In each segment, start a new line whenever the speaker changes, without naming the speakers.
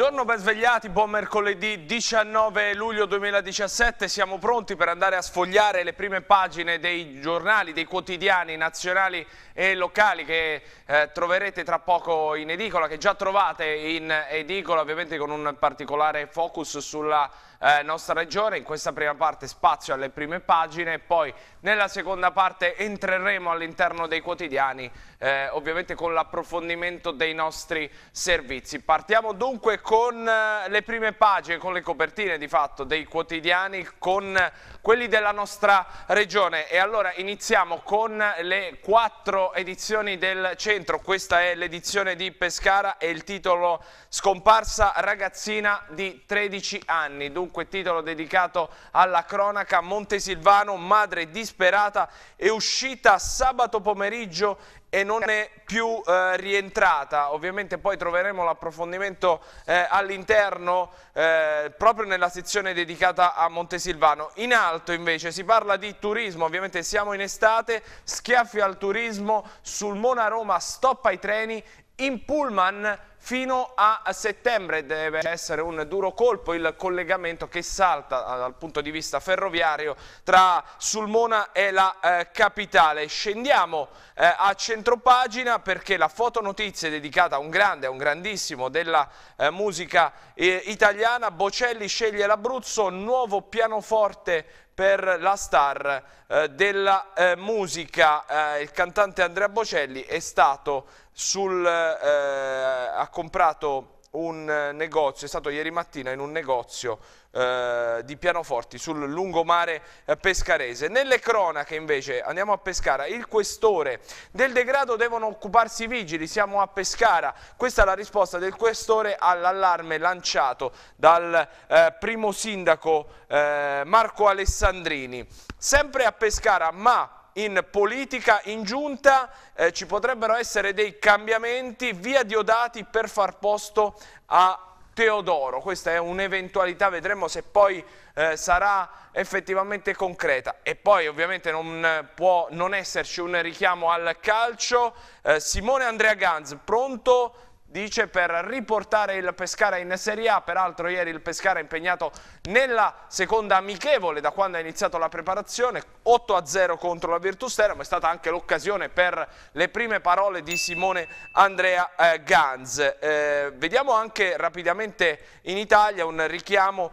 Buongiorno, ben svegliati, buon mercoledì 19 luglio 2017. Siamo pronti per andare a sfogliare le prime pagine dei giornali, dei quotidiani nazionali e locali che eh, troverete tra poco in edicola, che già trovate in edicola, ovviamente con un particolare focus sulla eh, nostra regione. In questa prima parte spazio alle prime pagine, poi nella seconda parte entreremo all'interno dei quotidiani, eh, ovviamente con l'approfondimento dei nostri servizi. Partiamo dunque con eh, le prime pagine, con le copertine di fatto dei quotidiani, con quelli della nostra regione. E allora iniziamo con le quattro edizioni del centro. Questa è l'edizione di Pescara e il titolo Scomparsa ragazzina di 13 anni. Dunque titolo dedicato alla cronaca Montesilvano, madre disperata è uscita sabato pomeriggio e non è più eh, rientrata. Ovviamente poi troveremo l'approfondimento eh, all'interno eh, proprio nella sezione dedicata a Montesilvano. In alto invece si parla di turismo, ovviamente siamo in estate, schiaffi al turismo, sul Mona Roma stop ai treni, in pullman fino a settembre deve essere un duro colpo il collegamento che salta eh, dal punto di vista ferroviario tra Sulmona e la eh, capitale. Scendiamo eh, a centropagina perché la fotonotizia è dedicata a un grande, a un grandissimo della eh, musica eh, italiana. Bocelli sceglie l'Abruzzo, nuovo pianoforte per la star eh, della eh, musica. Eh, il cantante Andrea Bocelli è stato sul, eh, eh, ha comprato un eh, negozio, è stato ieri mattina in un negozio eh, di pianoforti sul lungomare eh, pescarese. Nelle cronache invece, andiamo a Pescara, il questore del degrado devono occuparsi i vigili, siamo a Pescara, questa è la risposta del questore all'allarme lanciato dal eh, primo sindaco eh, Marco Alessandrini. Sempre a Pescara, ma in politica, in giunta eh, ci potrebbero essere dei cambiamenti via Diodati per far posto a Teodoro, questa è un'eventualità, vedremo se poi eh, sarà effettivamente concreta e poi ovviamente non eh, può non esserci un richiamo al calcio, eh, Simone Andrea Ganz pronto dice per riportare il Pescara in Serie A, peraltro ieri il Pescara è impegnato nella seconda amichevole da quando ha iniziato la preparazione, 8-0 contro la Virtus Teramo, è stata anche l'occasione per le prime parole di Simone Andrea eh, Ganz. Eh, vediamo anche rapidamente in Italia un richiamo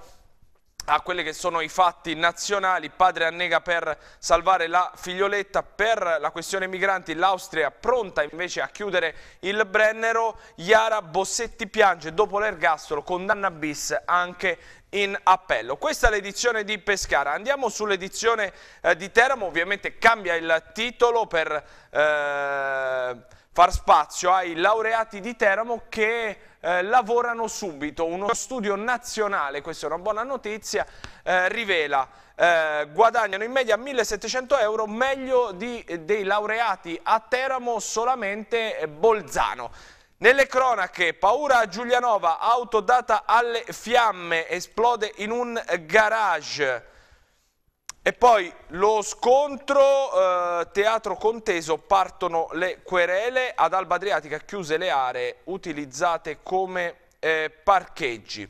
a quelli che sono i fatti nazionali, padre annega per salvare la figlioletta, per la questione migranti l'Austria pronta invece a chiudere il Brennero, Iara Bossetti piange dopo l'ergastolo, condanna bis anche in appello. Questa è l'edizione di Pescara, andiamo sull'edizione eh, di Teramo, ovviamente cambia il titolo per... Eh, far spazio ai laureati di Teramo che eh, lavorano subito. Uno studio nazionale, questa è una buona notizia, eh, rivela eh, guadagnano in media 1700 euro meglio di, eh, dei laureati a Teramo solamente eh, Bolzano. Nelle cronache, paura a Giulianova, auto data alle fiamme, esplode in un garage. E poi lo scontro eh, teatro conteso, partono le querele, ad Alba Adriatica chiuse le aree utilizzate come eh, parcheggi.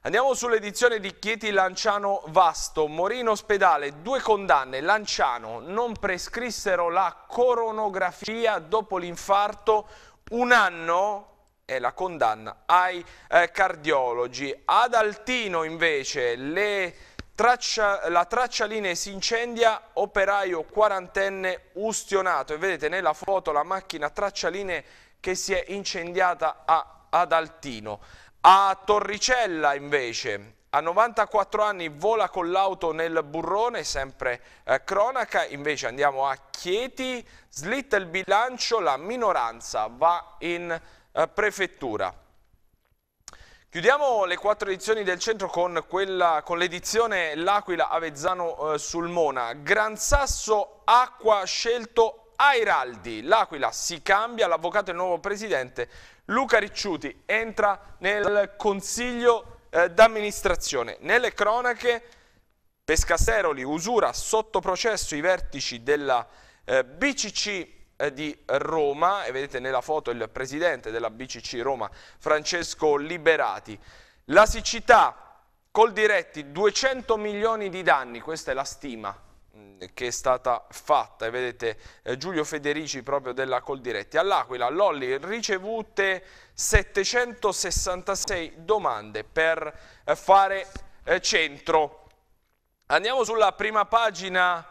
Andiamo sull'edizione di Chieti Lanciano Vasto, Morino ospedale, due condanne, Lanciano non prescrissero la coronografia dopo l'infarto, un anno è la condanna ai eh, cardiologi. Ad Altino invece le Traccia, la traccialinee si incendia, operaio quarantenne ustionato. E vedete nella foto la macchina traccialinee che si è incendiata a, ad Altino. A Torricella invece, a 94 anni vola con l'auto nel burrone, sempre eh, cronaca, invece andiamo a Chieti, slitta il bilancio, la minoranza va in eh, prefettura. Chiudiamo le quattro edizioni del centro con, l'edizione L'Aquila Avezzano eh, Sulmona. Gran Sasso Acqua scelto Airaldi. L'Aquila si cambia, l'avvocato e il nuovo presidente Luca Ricciuti entra nel consiglio eh, d'amministrazione. Nelle cronache Pescaseroli usura sotto processo i vertici della eh, BCC eh, di Roma e vedete nella foto il presidente della BCC Roma Francesco Liberati. La siccità col diretti 200 milioni di danni, questa è la stima mm, che è stata fatta e vedete eh, Giulio Federici proprio della Coldiretti all'Aquila, Lolli ricevute 766 domande per eh, fare centro andiamo sulla prima pagina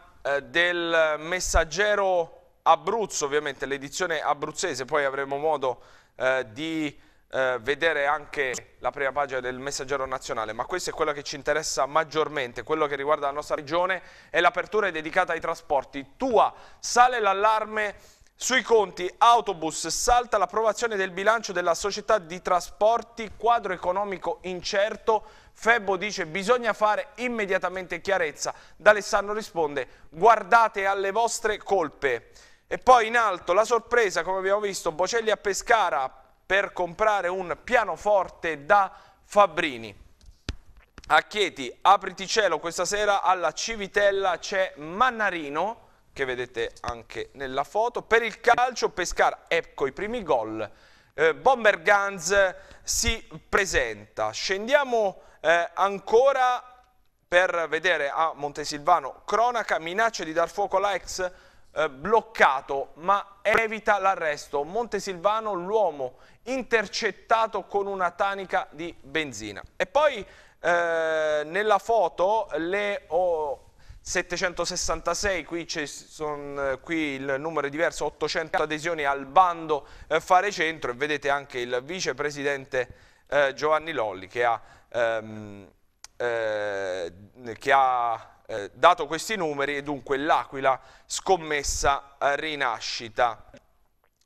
del messaggero Abruzzo, ovviamente l'edizione abruzzese, poi avremo modo eh, di eh, vedere anche la prima pagina del messaggero nazionale, ma questa è quella che ci interessa maggiormente, quello che riguarda la nostra regione e l'apertura è dedicata ai trasporti. Tua sale l'allarme sui conti autobus salta l'approvazione del bilancio della società di trasporti, quadro economico incerto, Febbo dice bisogna fare immediatamente chiarezza, D'Alessandro risponde guardate alle vostre colpe. E poi in alto la sorpresa, come abbiamo visto, Bocelli a Pescara per comprare un pianoforte da Fabrini. A Chieti, apriti cielo, questa sera alla Civitella c'è Mannarino, che vedete anche nella foto. Per il calcio Pescara, ecco i primi gol. Eh, Bomber Guns si presenta. Scendiamo eh, ancora per vedere a Montesilvano cronaca, minaccia di dar fuoco alla ex eh, bloccato ma evita l'arresto. Montesilvano l'uomo intercettato con una tanica di benzina. E poi eh, nella foto le oh, 766, qui, son, eh, qui, il numero è diverso, 800 adesioni al bando eh, Fare Centro e vedete anche il vicepresidente eh, Giovanni Lolli che ha, ehm, che ha eh, dato questi numeri e dunque l'Aquila scommessa eh, rinascita.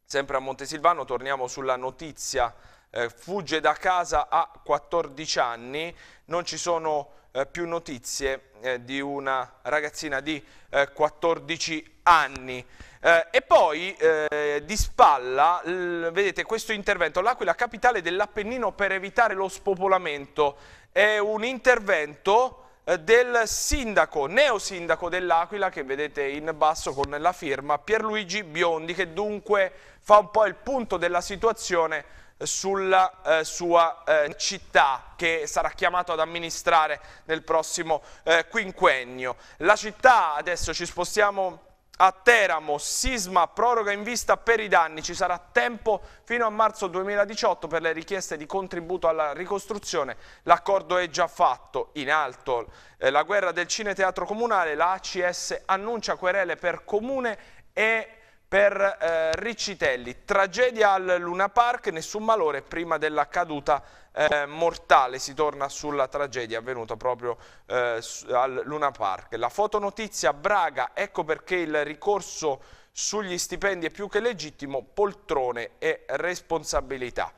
Sempre a Montesilvano torniamo sulla notizia, eh, fugge da casa a 14 anni, non ci sono eh, più notizie eh, di una ragazzina di 14 anni. Eh, e poi eh, di spalla, vedete questo intervento, l'Aquila capitale dell'Appennino per evitare lo spopolamento, è un intervento eh, del sindaco, neosindaco dell'Aquila che vedete in basso con la firma Pierluigi Biondi che dunque fa un po' il punto della situazione sulla eh, sua eh, città che sarà chiamato ad amministrare nel prossimo eh, quinquennio. La città, adesso ci spostiamo a Teramo, sisma, proroga in vista per i danni. Ci sarà tempo fino a marzo 2018 per le richieste di contributo alla ricostruzione. L'accordo è già fatto. In alto eh, la guerra del Cineteatro Comunale, la ACS annuncia querele per comune e per eh, Riccitelli, tragedia al Luna Park, nessun malore prima della caduta eh, mortale, si torna sulla tragedia avvenuta proprio eh, al Luna Park. La fotonotizia Braga, ecco perché il ricorso sugli stipendi è più che legittimo, poltrone e responsabilità.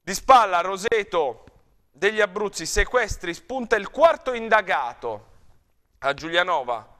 Di spalla Roseto degli Abruzzi, sequestri, spunta il quarto indagato a Giulianova.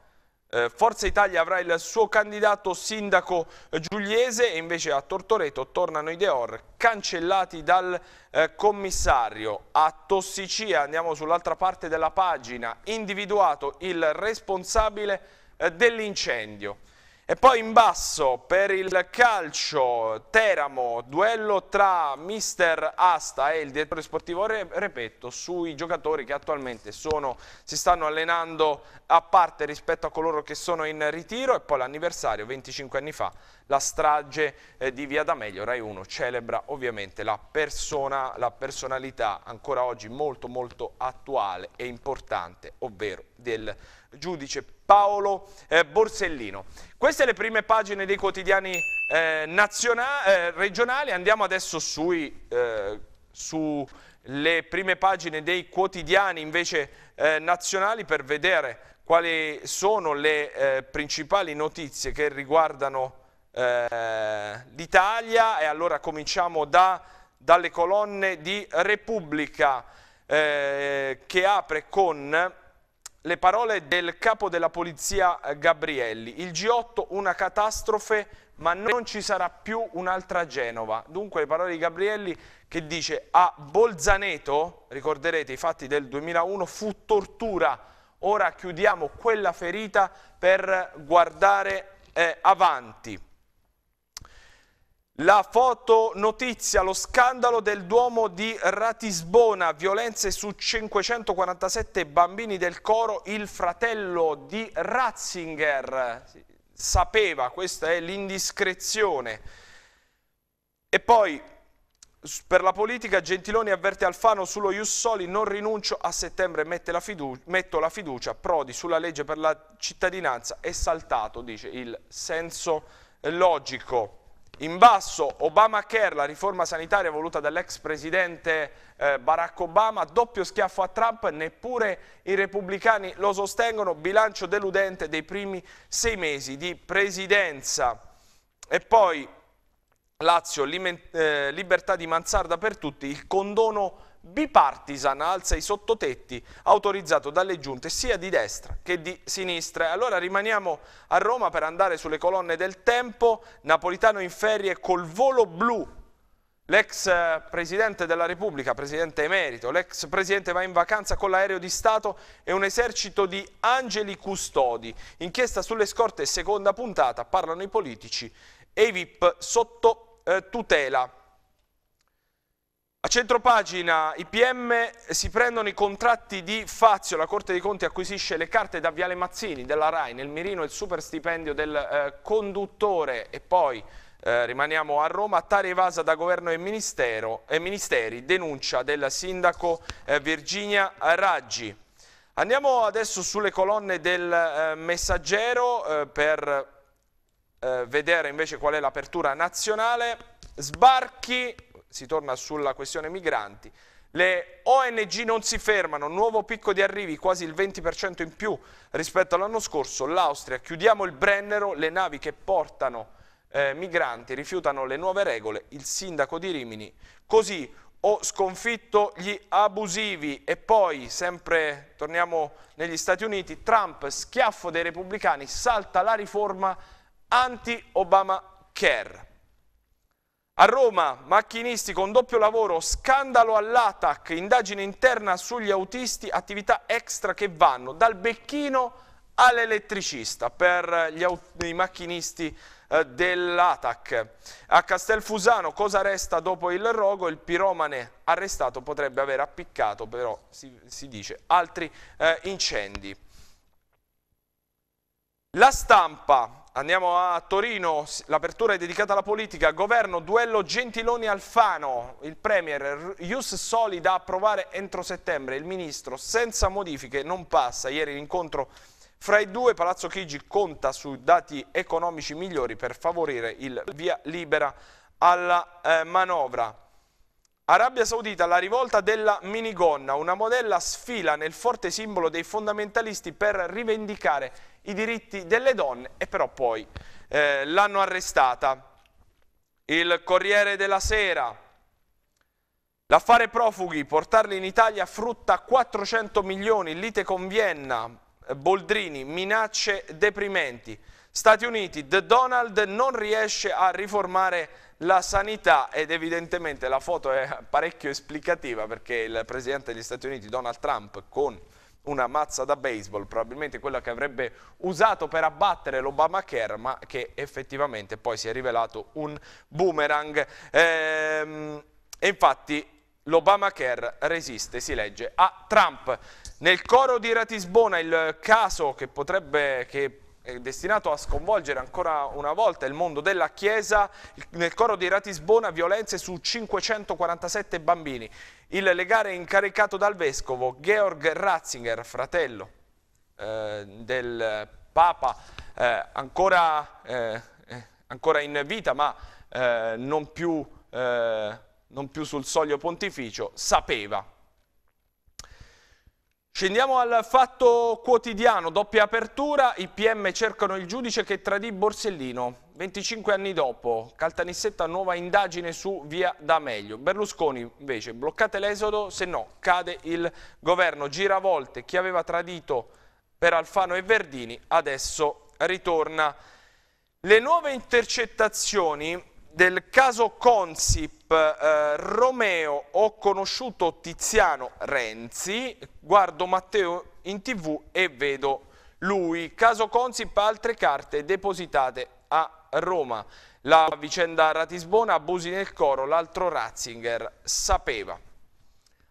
Eh, Forza Italia avrà il suo candidato sindaco giuliese e invece a Tortoreto tornano i Deor cancellati dal eh, commissario. A Tossicia, andiamo sull'altra parte della pagina, individuato il responsabile eh, dell'incendio. E poi in basso per il calcio Teramo, duello tra mister Asta e il direttore sportivo Repetto sui giocatori che attualmente sono, si stanno allenando a parte rispetto a coloro che sono in ritiro e poi l'anniversario 25 anni fa la strage eh, di Via D'Amelio, Rai 1 celebra ovviamente la, persona, la personalità ancora oggi molto molto attuale e importante ovvero del giudice Paolo eh, Borsellino. Queste le prime pagine dei quotidiani eh, eh, regionali, andiamo adesso sui, eh, sulle prime pagine dei quotidiani invece eh, nazionali per vedere quali sono le eh, principali notizie che riguardano l'Italia e allora cominciamo da, dalle colonne di Repubblica che apre con le parole del capo della polizia eh, Gabrielli. Il G8 una catastrofe, ma non ci sarà più un'altra Genova. Dunque le parole di Gabrielli che dice a Bolzaneto, ricorderete i fatti del 2001, fu tortura. Ora chiudiamo quella ferita per guardare eh, avanti. La fotonotizia, lo scandalo del Duomo di Ratisbona, violenze su 547 bambini del coro, il fratello di Ratzinger sapeva, questa è l'indiscrezione. E poi per la politica Gentiloni avverte Alfano sullo Jussoli non rinuncio, a settembre la metto la fiducia, Prodi sulla legge per la cittadinanza è saltato, dice il senso logico. In basso Obamacare, la riforma sanitaria voluta dall'ex presidente eh, Barack Obama, doppio schiaffo a Trump, neppure i repubblicani lo sostengono, bilancio deludente dei primi sei mesi di presidenza. E poi Lazio, eh, libertà di mansarda per tutti, il condono bipartisan alza i sottotetti autorizzato dalle giunte sia di destra che di sinistra. Allora rimaniamo a Roma per andare sulle colonne del tempo, Napolitano in ferie col volo blu. L'ex eh, Presidente della Repubblica, Presidente Emerito, l'ex Presidente va in vacanza con l'aereo di Stato e un esercito di angeli custodi. Inchiesta sulle scorte, seconda puntata, parlano i politici e i VIP sotto eh, tutela. A centropagina i PM si prendono i contratti di Fazio, la Corte dei Conti acquisisce le carte da Viale Mazzini della RAI, nel mirino il super stipendio del eh, conduttore e poi eh, rimaniamo a Roma, tare evasa da governo e, e ministeri, denuncia del sindaco eh, Virginia Raggi. Andiamo adesso sulle colonne del eh, messaggero eh, per eh, vedere invece qual è l'apertura nazionale. Sbarchi si torna sulla questione migranti, le ONG non si fermano, nuovo picco di arrivi, quasi il 20% in più rispetto all'anno scorso, l'Austria, chiudiamo il Brennero, le navi che portano eh, migranti rifiutano le nuove regole, il sindaco di Rimini, così ho sconfitto gli abusivi e poi, sempre torniamo negli Stati Uniti, Trump, schiaffo dei repubblicani, salta la riforma anti-Obamacare. A Roma, macchinisti con doppio lavoro, scandalo all'ATAC, indagine interna sugli autisti, attività extra che vanno dal becchino all'elettricista per gli i macchinisti eh, dell'ATAC. A Castelfusano cosa resta dopo il rogo? Il piromane arrestato potrebbe aver appiccato, però si, si dice, altri eh, incendi. La stampa Andiamo a Torino, l'apertura è dedicata alla politica, governo, duello Gentiloni-Alfano, il Premier, Ius Soli da approvare entro settembre, il Ministro senza modifiche non passa, ieri l'incontro fra i due Palazzo Chigi conta su dati economici migliori per favorire il via libera alla eh, manovra. Arabia Saudita, la rivolta della minigonna, una modella sfila nel forte simbolo dei fondamentalisti per rivendicare i diritti delle donne e però poi eh, l'hanno arrestata. Il Corriere della Sera, l'affare profughi, portarli in Italia frutta 400 milioni, lite con Vienna, Boldrini, minacce deprimenti. Stati Uniti, The Donald non riesce a riformare la sanità ed evidentemente la foto è parecchio esplicativa perché il presidente degli Stati Uniti Donald Trump con una mazza da baseball, probabilmente quella che avrebbe usato per abbattere l'Obamacare, ma che effettivamente poi si è rivelato un boomerang. Ehm, e infatti l'Obamacare resiste, si legge, a Trump. Nel coro di Ratisbona il caso che potrebbe... Che destinato a sconvolgere ancora una volta il mondo della Chiesa, nel coro di Ratisbona violenze su 547 bambini. Il legare incaricato dal vescovo Georg Ratzinger, fratello eh, del Papa, eh, ancora, eh, eh ancora, in vita ma eh, non più, eh, non più sul soglio pontificio, sapeva Scendiamo al fatto quotidiano, doppia apertura, i PM cercano il giudice che tradì Borsellino. 25 anni dopo, Caltanissetta nuova indagine su Via D'Amelio. Berlusconi invece, bloccate l'esodo, se no cade il governo. Giravolte, chi aveva tradito per Alfano e Verdini, adesso ritorna. Le nuove intercettazioni del caso Consip eh, Romeo ho conosciuto Tiziano Renzi, guardo Matteo in tv e vedo lui. Caso Consip, altre carte depositate a Roma. La vicenda a Ratisbona, abusi nel coro, l'altro Ratzinger sapeva.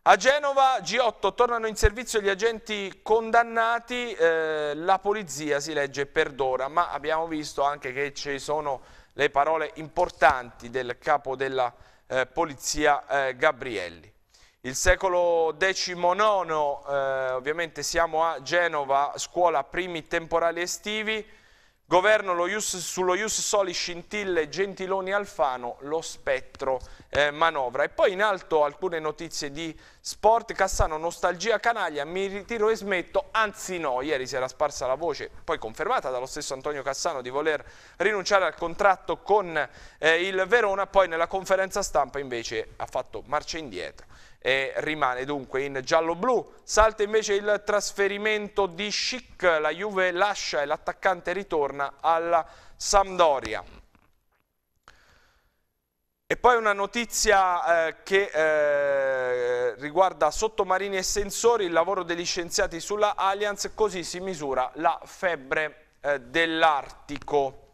A Genova G8 tornano in servizio gli agenti condannati, eh, la polizia si legge per d'ora, ma abbiamo visto anche che ci sono le parole importanti del capo della eh, polizia eh, Gabrielli. Il secolo XIX, eh, ovviamente siamo a Genova, scuola primi temporali estivi, governo lo ius, sullo Ius Soli Scintille Gentiloni Alfano, lo spettro eh, manovra. E poi in alto alcune notizie di sport, Cassano, nostalgia canaglia, mi ritiro e smetto, anzi no, ieri si era sparsa la voce, poi confermata dallo stesso Antonio Cassano, di voler rinunciare al contratto con eh, il Verona, poi nella conferenza stampa invece ha fatto marcia indietro e rimane dunque in giallo-blu. Salta invece il trasferimento di Schick, la Juve lascia e l'attaccante ritorna alla Sampdoria. E poi una notizia eh, che eh, riguarda sottomarini e sensori, il lavoro degli scienziati sulla Allianz, così si misura la febbre eh, dell'Artico.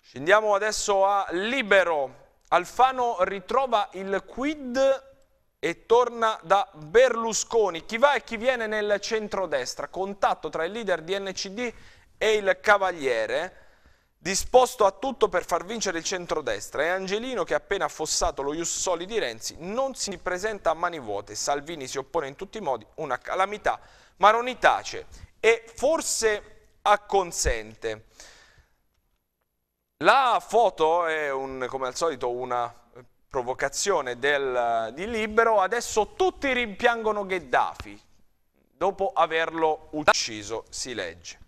Scendiamo adesso a Libero. Alfano ritrova il quid e torna da Berlusconi. Chi va e chi viene nel centrodestra? Contatto tra il leader di NCD e il Cavaliere. Disposto a tutto per far vincere il centrodestra, e Angelino che appena affossato lo Jussoli di Renzi non si presenta a mani vuote, Salvini si oppone in tutti i modi, una calamità, Maroni tace e forse acconsente. La foto è un, come al solito una provocazione del, di Libero, adesso tutti rimpiangono Gheddafi dopo averlo ucciso, si legge.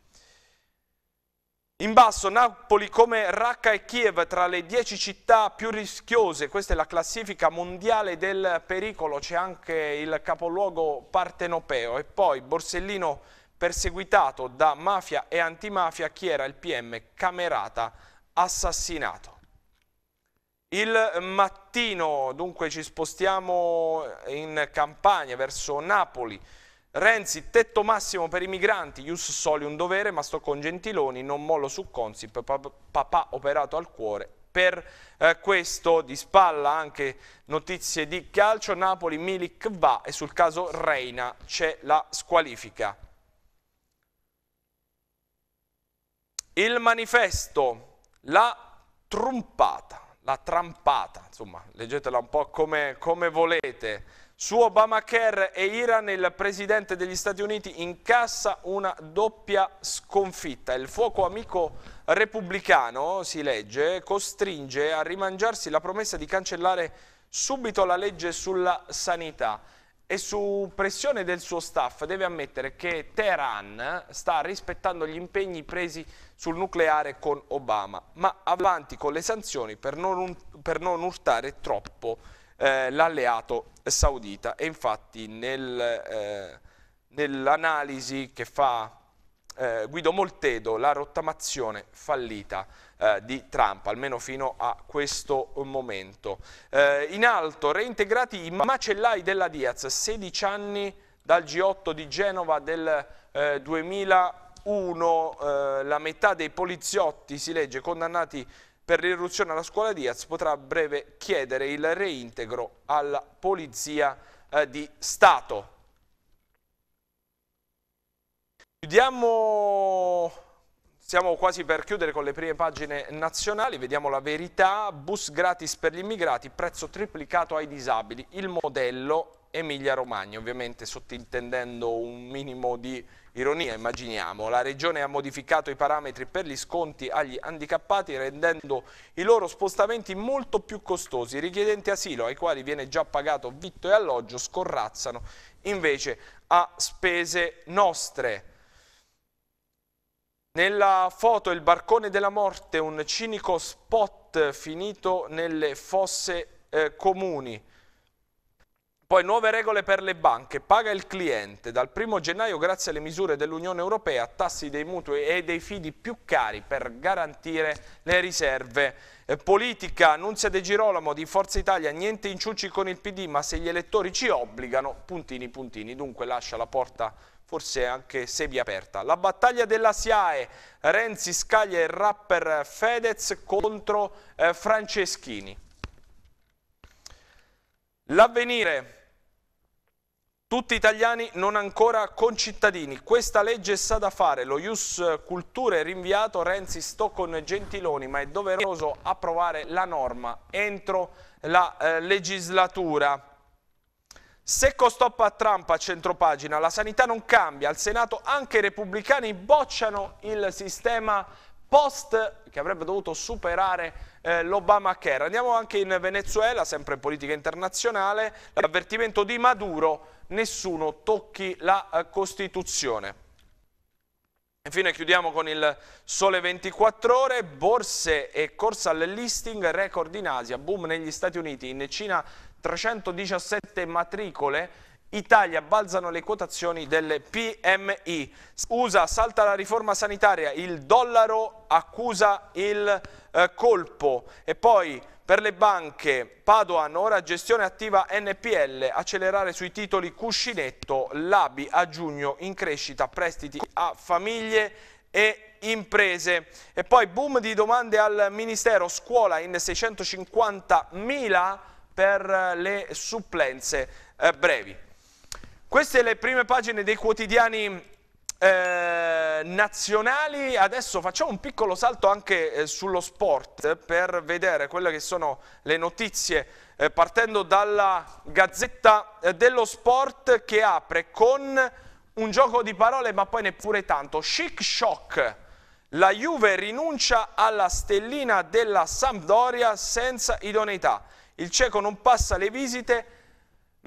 In basso Napoli come Racca e Kiev tra le 10 città più rischiose, questa è la classifica mondiale del pericolo, c'è anche il capoluogo partenopeo e poi Borsellino perseguitato da mafia e antimafia, chi era il PM Camerata assassinato. Il mattino dunque ci spostiamo in campagna verso Napoli, Renzi, tetto massimo per i migranti, Ius Soli un dovere, ma sto con Gentiloni, non mollo su Consip, papà operato al cuore. Per eh, questo di spalla anche notizie di calcio, Napoli Milik va e sul caso Reina c'è la squalifica. Il manifesto, la trumpata, la trampata, insomma leggetela un po' come, come volete. Su Obamacare e Iran il presidente degli Stati Uniti incassa una doppia sconfitta. Il fuoco amico repubblicano, si legge, costringe a rimangiarsi la promessa di cancellare subito la legge sulla sanità e su pressione del suo staff deve ammettere che Teheran sta rispettando gli impegni presi sul nucleare con Obama, ma avanti con le sanzioni per non, per non urtare troppo eh, l'alleato saudita. E infatti nel, eh, nell'analisi che fa eh, Guido Moltedo, la rottamazione fallita eh, di Trump, almeno fino a questo momento. Eh, in alto, reintegrati i macellai della Diaz, 16 anni dal G8 di Genova del 2001, eh, la metà dei poliziotti, si legge, condannati per l'irruzione alla scuola Diaz potrà a breve chiedere il reintegro alla Polizia eh, di Stato. Chiudiamo siamo quasi per chiudere con le prime pagine nazionali, vediamo la verità, bus gratis per gli immigrati, prezzo triplicato ai disabili, il modello Emilia Romagna, ovviamente sottintendendo un minimo di Ironia, immaginiamo, la Regione ha modificato i parametri per gli sconti agli handicappati rendendo i loro spostamenti molto più costosi. I richiedenti asilo, ai quali viene già pagato vitto e alloggio, scorrazzano invece a spese nostre. Nella foto il barcone della morte, un cinico spot finito nelle fosse eh, comuni. Poi nuove regole per le banche, paga il cliente. Dal 1 gennaio, grazie alle misure dell'Unione Europea, tassi dei mutui e dei fidi più cari per garantire le riserve. Eh, politica, Annunzia De Girolamo di Forza Italia, niente inciucci con il PD, ma se gli elettori ci obbligano, puntini puntini, dunque lascia la porta forse anche sebi aperta. La battaglia della SIAE, Renzi scaglia il rapper Fedez contro eh, Franceschini. L'avvenire tutti italiani non ancora concittadini, questa legge sa da fare, lo Ius Cultura è rinviato, Renzi sto con Gentiloni, ma è doveroso approvare la norma entro la eh, legislatura. Secco stop a Trump a centropagina, la sanità non cambia, al Senato anche i repubblicani bocciano il sistema post che avrebbe dovuto superare eh, l'Obamacare. Andiamo anche in Venezuela, sempre in politica internazionale, l'avvertimento di Maduro nessuno tocchi la eh, Costituzione. Infine chiudiamo con il sole 24 ore, borse e corsa al listing, record in Asia, boom negli Stati Uniti, in Cina 317 matricole, Italia balzano le quotazioni delle PMI, USA salta la riforma sanitaria, il dollaro accusa il eh, colpo e poi per le banche Padoan ora gestione attiva NPL, accelerare sui titoli cuscinetto, l'ABI a giugno in crescita, prestiti a famiglie e imprese. E poi boom di domande al Ministero, scuola in 650.000 per le supplenze eh, brevi. Queste le prime pagine dei quotidiani eh, nazionali, adesso facciamo un piccolo salto anche eh, sullo sport per vedere quelle che sono le notizie eh, partendo dalla Gazzetta dello Sport che apre con un gioco di parole ma poi neppure tanto, chic shock. La Juve rinuncia alla stellina della Sampdoria senza idoneità. Il cieco non passa le visite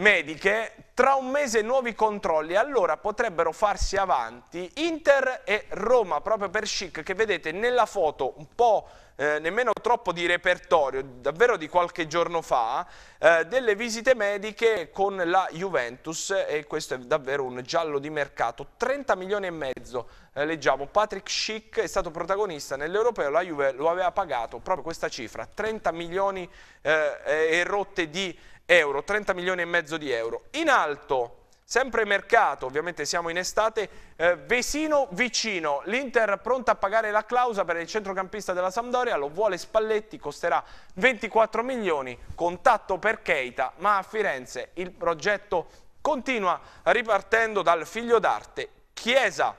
mediche, tra un mese nuovi controlli, allora potrebbero farsi avanti Inter e Roma, proprio per Chic, che vedete nella foto un po' eh, nemmeno troppo di repertorio, davvero di qualche giorno fa, eh, delle visite mediche con la Juventus e questo è davvero un giallo di mercato, 30 milioni e mezzo, eh, leggiamo, Patrick Schick è stato protagonista nell'Europeo, la Juve lo aveva pagato proprio questa cifra, 30 milioni eh, e rotte di euro, 30 milioni e mezzo di euro. In alto sempre mercato, ovviamente siamo in estate, eh, Vesino vicino, l'Inter pronta a pagare la clausa per il centrocampista della Sampdoria, lo vuole Spalletti, costerà 24 milioni, contatto per Keita, ma a Firenze il progetto continua ripartendo dal figlio d'arte, Chiesa.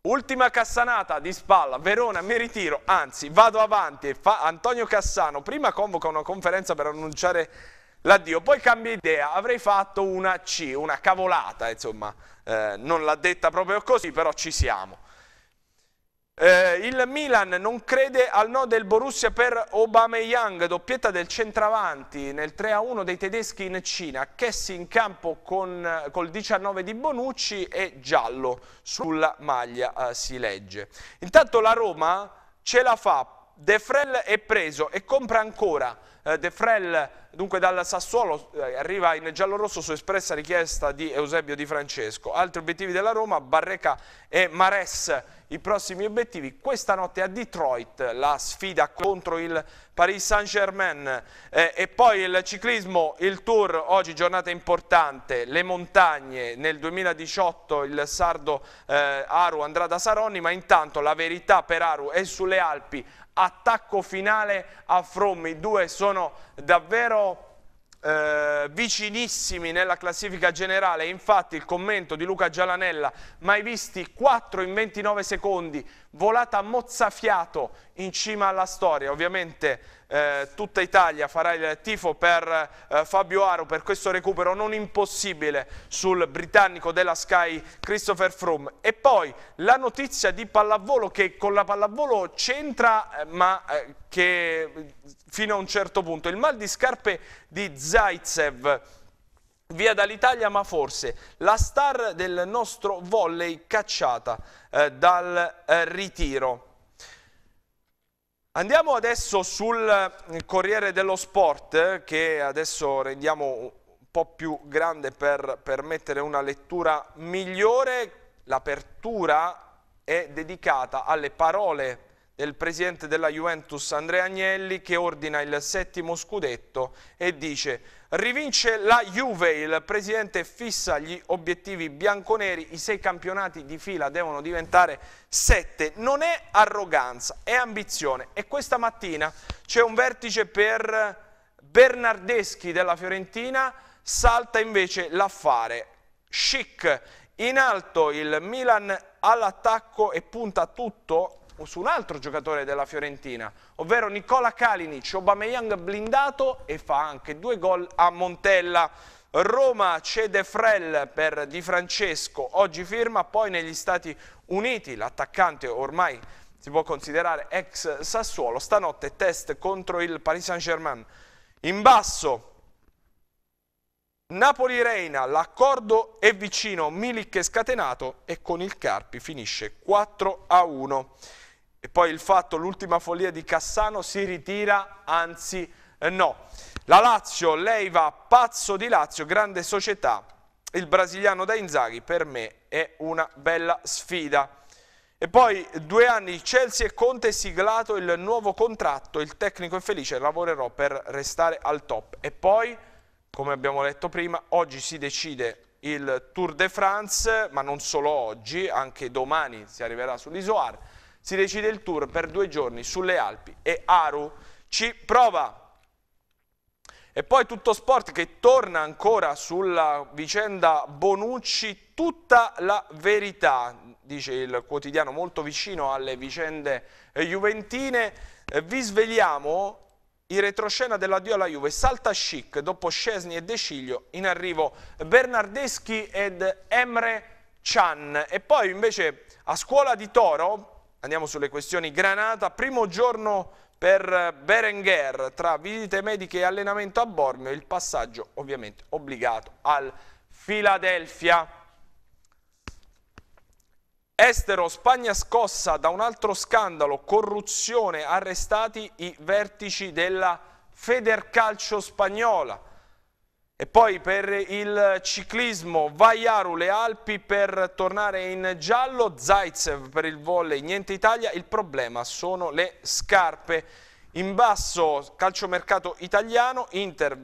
Ultima cassanata di spalla, Verona mi ritiro, anzi vado avanti, fa Antonio Cassano, prima convoca una conferenza per annunciare l'addio. Poi cambia idea, avrei fatto una C, una cavolata, insomma, eh, non l'ha detta proprio così, però ci siamo. Eh, il Milan non crede al no del Borussia per Aubameyang, doppietta del centravanti nel 3-1 dei tedeschi in Cina, Chessi in campo con, col 19 di Bonucci e giallo sulla maglia eh, si legge. Intanto la Roma ce la fa De Frel è preso e compra ancora. Eh, De Frel, dunque dal Sassuolo, eh, arriva in giallo rosso su espressa richiesta di Eusebio Di Francesco. Altri obiettivi della Roma, Barreca e Mares, i prossimi obiettivi. Questa notte a Detroit la sfida contro il Paris Saint-Germain. Eh, e poi il ciclismo, il Tour, oggi giornata importante, le montagne. Nel 2018 il sardo eh, Aru andrà da Saronni, ma intanto la verità per Aru è sulle Alpi attacco finale a From. I due sono davvero eh, vicinissimi nella classifica generale. Infatti il commento di Luca Gialanella, mai visti 4 in 29 secondi, volata mozzafiato in cima alla storia. Ovviamente eh, tutta Italia farà il tifo per eh, Fabio Aro per questo recupero non impossibile sul britannico della Sky Christopher Froome e poi la notizia di pallavolo che con la pallavolo c'entra eh, ma eh, che fino a un certo punto il mal di scarpe di Zaitsev via dall'Italia ma forse la star del nostro volley cacciata eh, dal eh, ritiro Andiamo adesso sul eh, Corriere dello Sport che adesso rendiamo un po' più grande per permettere una lettura migliore. L'apertura è dedicata alle parole del presidente della Juventus Andrea Agnelli che ordina il settimo scudetto e dice rivince la Juve, il presidente fissa gli obiettivi bianconeri, i sei campionati di fila devono diventare sette, non è arroganza, è ambizione e questa mattina c'è un vertice per Bernardeschi della Fiorentina, salta invece l'affare, chic in alto il Milan all'attacco e punta tutto su un altro giocatore della Fiorentina, ovvero Nicola Kalinic, Aubameyang blindato e fa anche due gol a Montella. Roma cede Frel per Di Francesco, oggi firma, poi negli Stati Uniti l'attaccante ormai si può considerare ex Sassuolo, stanotte test contro il Paris Saint-Germain. In basso Napoli-Reina, l'accordo è vicino, Milik è scatenato e con il Carpi finisce 4 a 1. E poi il fatto, l'ultima follia di Cassano, si ritira, anzi eh, no. La Lazio, lei va pazzo di Lazio, grande società. Il brasiliano da Inzaghi per me è una bella sfida. E poi due anni Chelsea e Conte siglato il nuovo contratto, il tecnico è felice, lavorerò per restare al top. E poi, come abbiamo letto prima, oggi si decide il Tour de France, ma non solo oggi, anche domani si arriverà sull'Isoar si decide il tour per due giorni sulle Alpi e Aru ci prova. E poi tutto sport che torna ancora sulla vicenda Bonucci, tutta la verità, dice il quotidiano molto vicino alle vicende eh, juventine. Eh, vi svegliamo in retroscena dell'addio alla Juve, salta chic dopo Scesni e De Ciglio, in arrivo Bernardeschi ed Emre Chan. E poi invece a scuola di Toro Andiamo sulle questioni Granata, primo giorno per Berenguer tra visite mediche e allenamento a Bormio, il passaggio ovviamente obbligato al Filadelfia. Estero, Spagna scossa da un altro scandalo, corruzione, arrestati i vertici della Federcalcio spagnola. E poi per il ciclismo Vaiaru le Alpi per tornare in giallo, Zaitsev per il volley, niente Italia, il problema sono le scarpe. In basso calciomercato italiano, Inter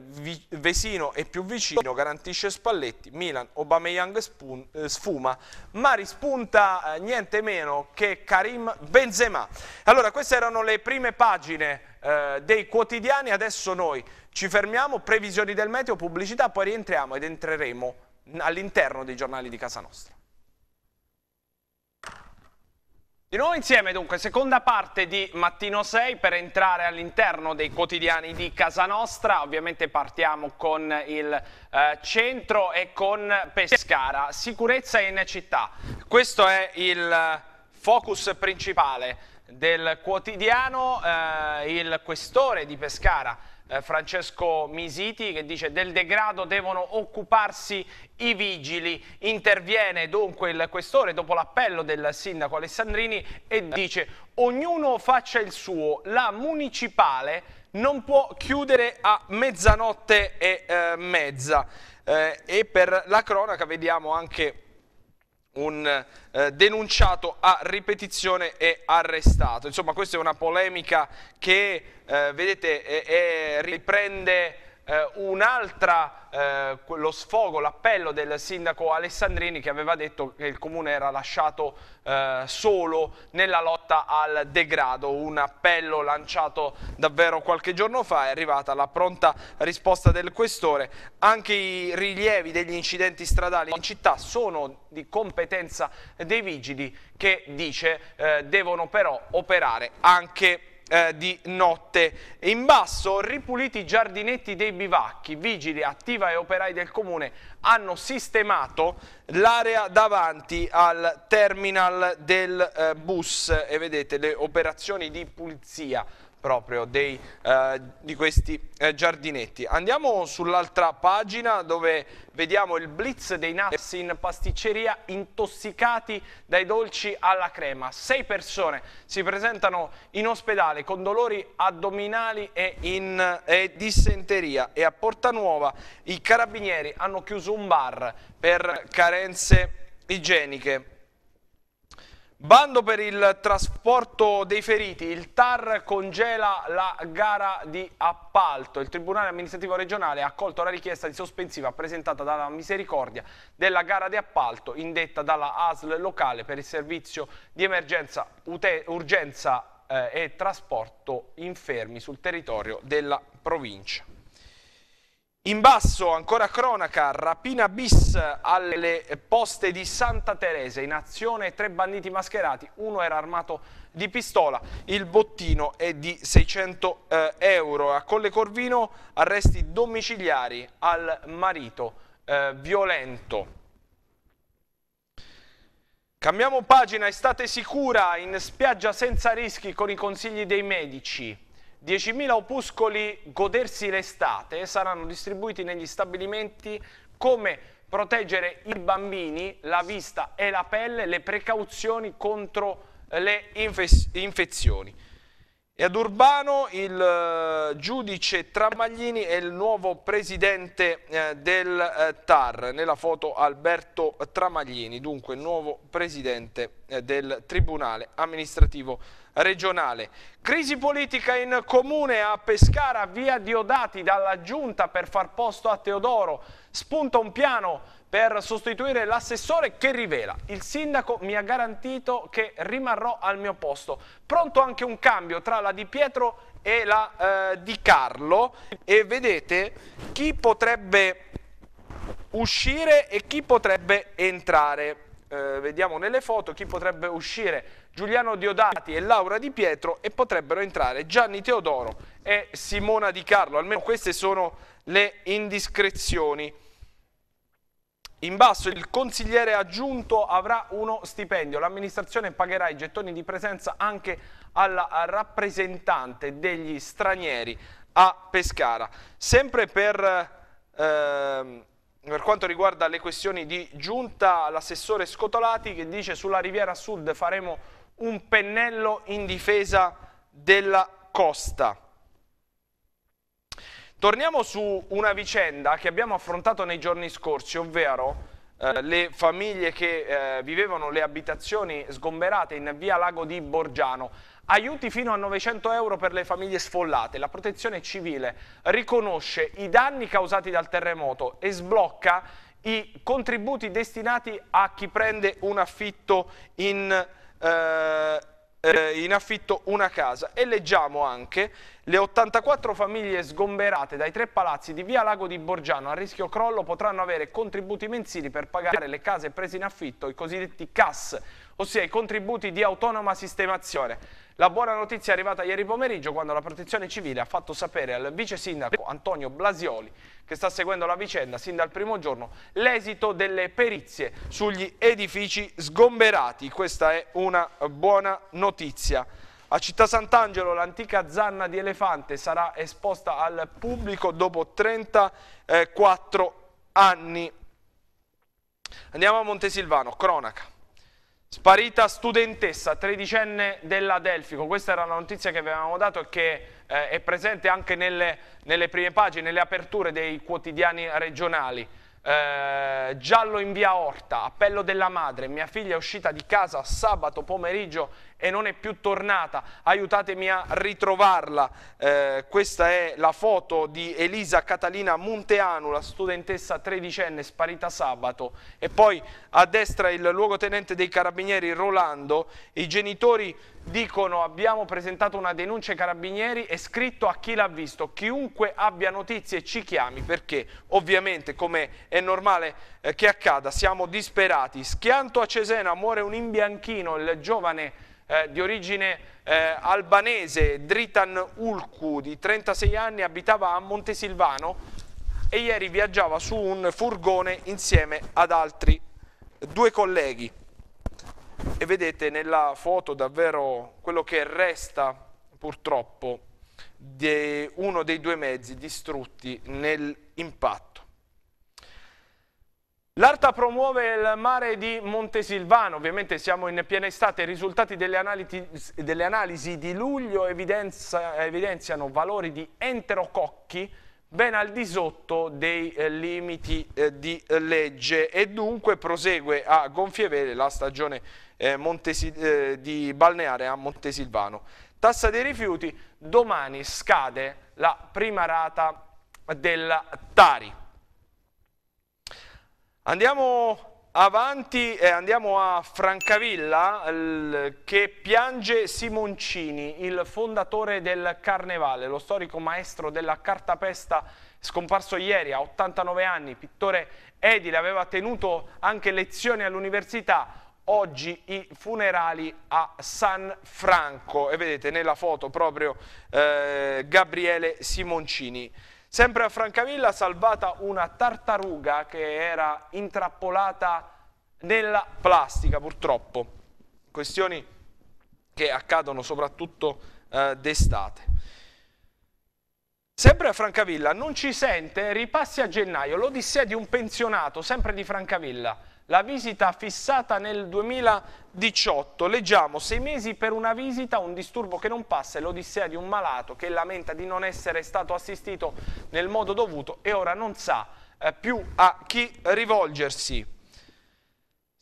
Vesino è più vicino, garantisce Spalletti, Milan, Obameyang spun, eh, sfuma, ma rispunta eh, niente meno che Karim Benzema. Allora queste erano le prime pagine eh, dei quotidiani, adesso noi ci fermiamo, previsioni del meteo, pubblicità, poi rientriamo ed entreremo all'interno dei giornali di casa nostra. Di nuovo insieme dunque, seconda parte di Mattino 6 per entrare all'interno dei quotidiani di casa nostra, ovviamente partiamo con il eh, centro e con Pescara, sicurezza in città, questo è il focus principale del quotidiano, eh, il questore di Pescara eh, Francesco Misiti che dice del degrado devono occuparsi i vigili. Interviene dunque il questore dopo l'appello del sindaco Alessandrini e dice ognuno faccia il suo, la municipale non può chiudere a mezzanotte e eh, mezza. Eh, e per la cronaca vediamo anche un eh, denunciato a ripetizione e arrestato. Insomma questa è una polemica che, eh, vedete, è, è riprende eh, un'altra, eh, lo sfogo, l'appello del sindaco Alessandrini che aveva detto che il comune era lasciato eh, solo nella lotta al degrado, un appello lanciato davvero qualche giorno fa, è arrivata la pronta risposta del questore, anche i rilievi degli incidenti stradali in città sono di competenza dei vigili che dice eh, devono però operare anche eh, di notte. In basso, ripuliti i giardinetti dei bivacchi, vigili, attiva e operai del comune hanno sistemato l'area davanti al terminal del eh, bus e vedete le operazioni di pulizia proprio dei, eh, di questi eh, giardinetti. Andiamo sull'altra pagina dove vediamo il blitz dei Nats in pasticceria intossicati dai dolci alla crema. Sei persone si presentano in ospedale con dolori addominali e, in, e dissenteria e a Porta Nuova i carabinieri hanno chiuso un bar per carenze igieniche. Bando per il trasporto dei feriti, il TAR congela la gara di appalto. Il Tribunale amministrativo regionale ha accolto la richiesta di sospensiva presentata dalla Misericordia della gara di appalto indetta dalla ASL locale per il servizio di emergenza, urgenza eh, e trasporto infermi sul territorio della provincia. In basso, ancora cronaca, rapina bis alle poste di Santa Teresa, in azione tre banditi mascherati, uno era armato di pistola, il bottino è di 600 eh, euro. A Colle Corvino arresti domiciliari al marito eh, violento. Cambiamo pagina, estate sicura, in spiaggia senza rischi con i consigli dei medici. 10.000 opuscoli godersi l'estate saranno distribuiti negli stabilimenti come proteggere i bambini, la vista e la pelle, le precauzioni contro le infe infezioni. E ad Urbano il uh, giudice Tramaglini è il nuovo presidente uh, del uh, eh, TAR, nella foto Alberto Tramaglini, dunque il nuovo presidente del Tribunale amministrativo regionale. Crisi politica in comune a Pescara, via Diodati dalla giunta per far posto a Teodoro. Spunta un piano per sostituire l'assessore che rivela il sindaco mi ha garantito che rimarrò al mio posto. Pronto anche un cambio tra la Di Pietro e la eh, Di Carlo e vedete chi potrebbe uscire e chi potrebbe entrare. Eh, vediamo nelle foto chi potrebbe uscire Giuliano Diodati e Laura Di Pietro e potrebbero entrare Gianni Teodoro e Simona Di Carlo. Almeno queste sono le indiscrezioni. In basso il consigliere aggiunto avrà uno stipendio. L'amministrazione pagherà i gettoni di presenza anche alla rappresentante degli stranieri a Pescara. Sempre per... Ehm, per quanto riguarda le questioni di giunta, l'assessore Scotolati che dice sulla Riviera Sud faremo un pennello in difesa della costa. Torniamo su una vicenda che abbiamo affrontato nei giorni scorsi, ovvero eh, le famiglie che eh, vivevano le abitazioni sgomberate in via Lago di Borgiano. Aiuti fino a 900 euro per le famiglie sfollate. La protezione civile riconosce i danni causati dal terremoto e sblocca i contributi destinati a chi prende un affitto in eh, eh, in affitto una casa e leggiamo anche le 84 famiglie sgomberate dai tre palazzi di via Lago di Borgiano a rischio crollo potranno avere contributi mensili per pagare le case prese in affitto, i cosiddetti CAS, ossia i contributi di autonoma sistemazione. La buona notizia è arrivata ieri pomeriggio quando la protezione civile ha fatto sapere al vice sindaco Antonio Blasioli, che sta seguendo la vicenda sin dal primo giorno, l'esito delle perizie sugli edifici sgomberati. Questa è una buona notizia. A Città Sant'Angelo l'antica zanna di elefante sarà esposta al pubblico dopo 34 anni. Andiamo a Montesilvano, cronaca. Sparita studentessa, tredicenne della Delfico, questa era la notizia che avevamo dato e che eh, è presente anche nelle, nelle, prime pagine, nelle aperture dei quotidiani regionali. Eh, giallo in via Orta, appello della madre, mia figlia è uscita di casa sabato pomeriggio e non è più tornata. Aiutatemi a ritrovarla. Eh, questa è la foto di Elisa Catalina Monteanu, la studentessa tredicenne sparita sabato. E poi a destra il luogotenente dei carabinieri Rolando. I genitori dicono abbiamo presentato una denuncia ai carabinieri e scritto a chi l'ha visto. Chiunque abbia notizie ci chiami perché ovviamente come è normale eh, che accada siamo disperati. Schianto a Cesena muore un imbianchino, il giovane eh, di origine eh, albanese, Dritan Ulku, di 36 anni, abitava a Montesilvano e ieri viaggiava su un furgone insieme ad altri due colleghi. E vedete nella foto davvero quello che resta purtroppo di uno dei due mezzi distrutti nell'impatto. L'ARTA promuove il mare di Montesilvano, ovviamente siamo in piena estate, i risultati delle analisi, delle analisi di luglio evidenza, evidenziano valori di enterococchi ben al di sotto dei eh, limiti eh, di legge e dunque prosegue a gonfie vele la stagione eh, Montesi, eh, di balneare a Montesilvano. Tassa dei rifiuti, domani scade la prima rata della Tari. Andiamo avanti e andiamo a Francavilla che piange Simoncini, il fondatore del Carnevale, lo storico maestro della cartapesta scomparso ieri a 89 anni, pittore edile, aveva tenuto anche lezioni all'università, oggi i funerali a San Franco e vedete nella foto proprio eh, Gabriele Simoncini. Sempre a Francavilla salvata una tartaruga che era intrappolata nella plastica, purtroppo. Questioni che accadono soprattutto eh, d'estate. Sempre a Francavilla, non ci sente, ripassi a gennaio, l'odissea di un pensionato, sempre di Francavilla la visita fissata nel 2018, leggiamo, sei mesi per una visita, un disturbo che non passa è l'odissea di un malato che lamenta di non essere stato assistito nel modo dovuto e ora non sa eh, più a chi rivolgersi.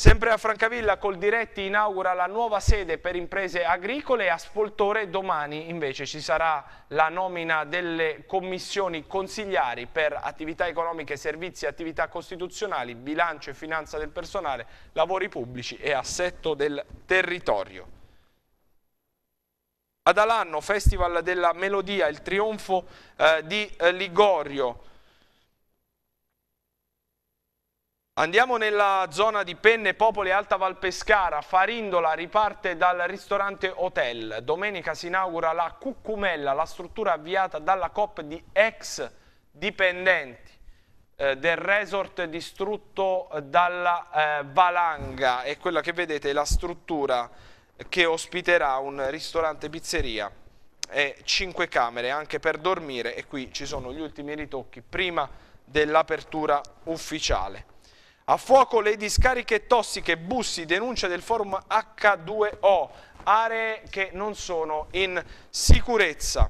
Sempre a Francavilla col Diretti inaugura la nuova sede per imprese agricole e a Spoltore domani invece ci sarà la nomina delle commissioni consigliari per attività economiche, servizi, attività costituzionali, bilancio e finanza del personale, lavori pubblici e assetto del territorio. Ad Alanno, Festival della Melodia, il trionfo eh, di eh, Ligorio. Andiamo nella zona di Penne, Popoli, Alta Val Pescara. Farindola riparte dal ristorante Hotel. Domenica si inaugura la Cucumella, la struttura avviata dalla COP di ex dipendenti eh, del resort distrutto eh, dalla eh, valanga. E quella che vedete è la struttura che ospiterà un ristorante pizzeria e cinque camere anche per dormire e qui ci sono gli ultimi ritocchi prima dell'apertura ufficiale. A fuoco le discariche tossiche, bussi, denuncia del forum H2O, aree che non sono in sicurezza.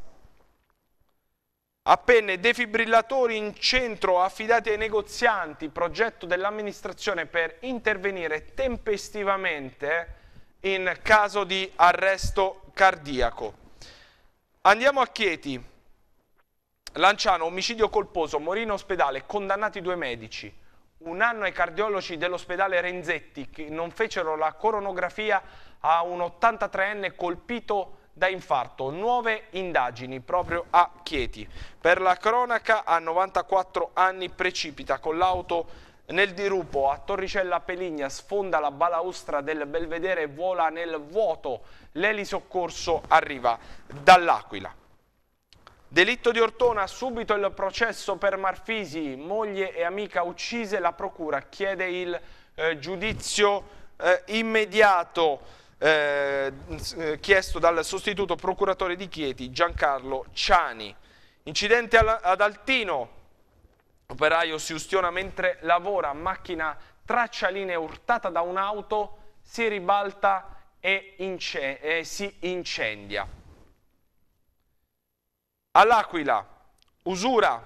Appenne defibrillatori in centro affidati ai negozianti, progetto dell'amministrazione per intervenire tempestivamente in caso di arresto cardiaco. Andiamo a Chieti. Lanciano, omicidio colposo, morì in ospedale, condannati due medici un anno ai cardiologi dell'ospedale Renzetti che non fecero la coronografia a un 83enne colpito da infarto. Nuove indagini proprio a Chieti. Per la cronaca a 94 anni precipita con l'auto nel dirupo a Torricella Peligna sfonda la balaustra del Belvedere e vola nel vuoto. L'elisoccorso arriva dall'Aquila. Delitto di Ortona, subito il processo per Marfisi, moglie e amica uccise, la procura chiede il eh, giudizio eh, immediato eh, eh chiesto dal sostituto procuratore di Chieti Giancarlo Ciani. Incidente ad Altino, operaio si ustiona mentre lavora, macchina traccialinee urtata da un'auto, si ribalta e, e si incendia all'Aquila, usura,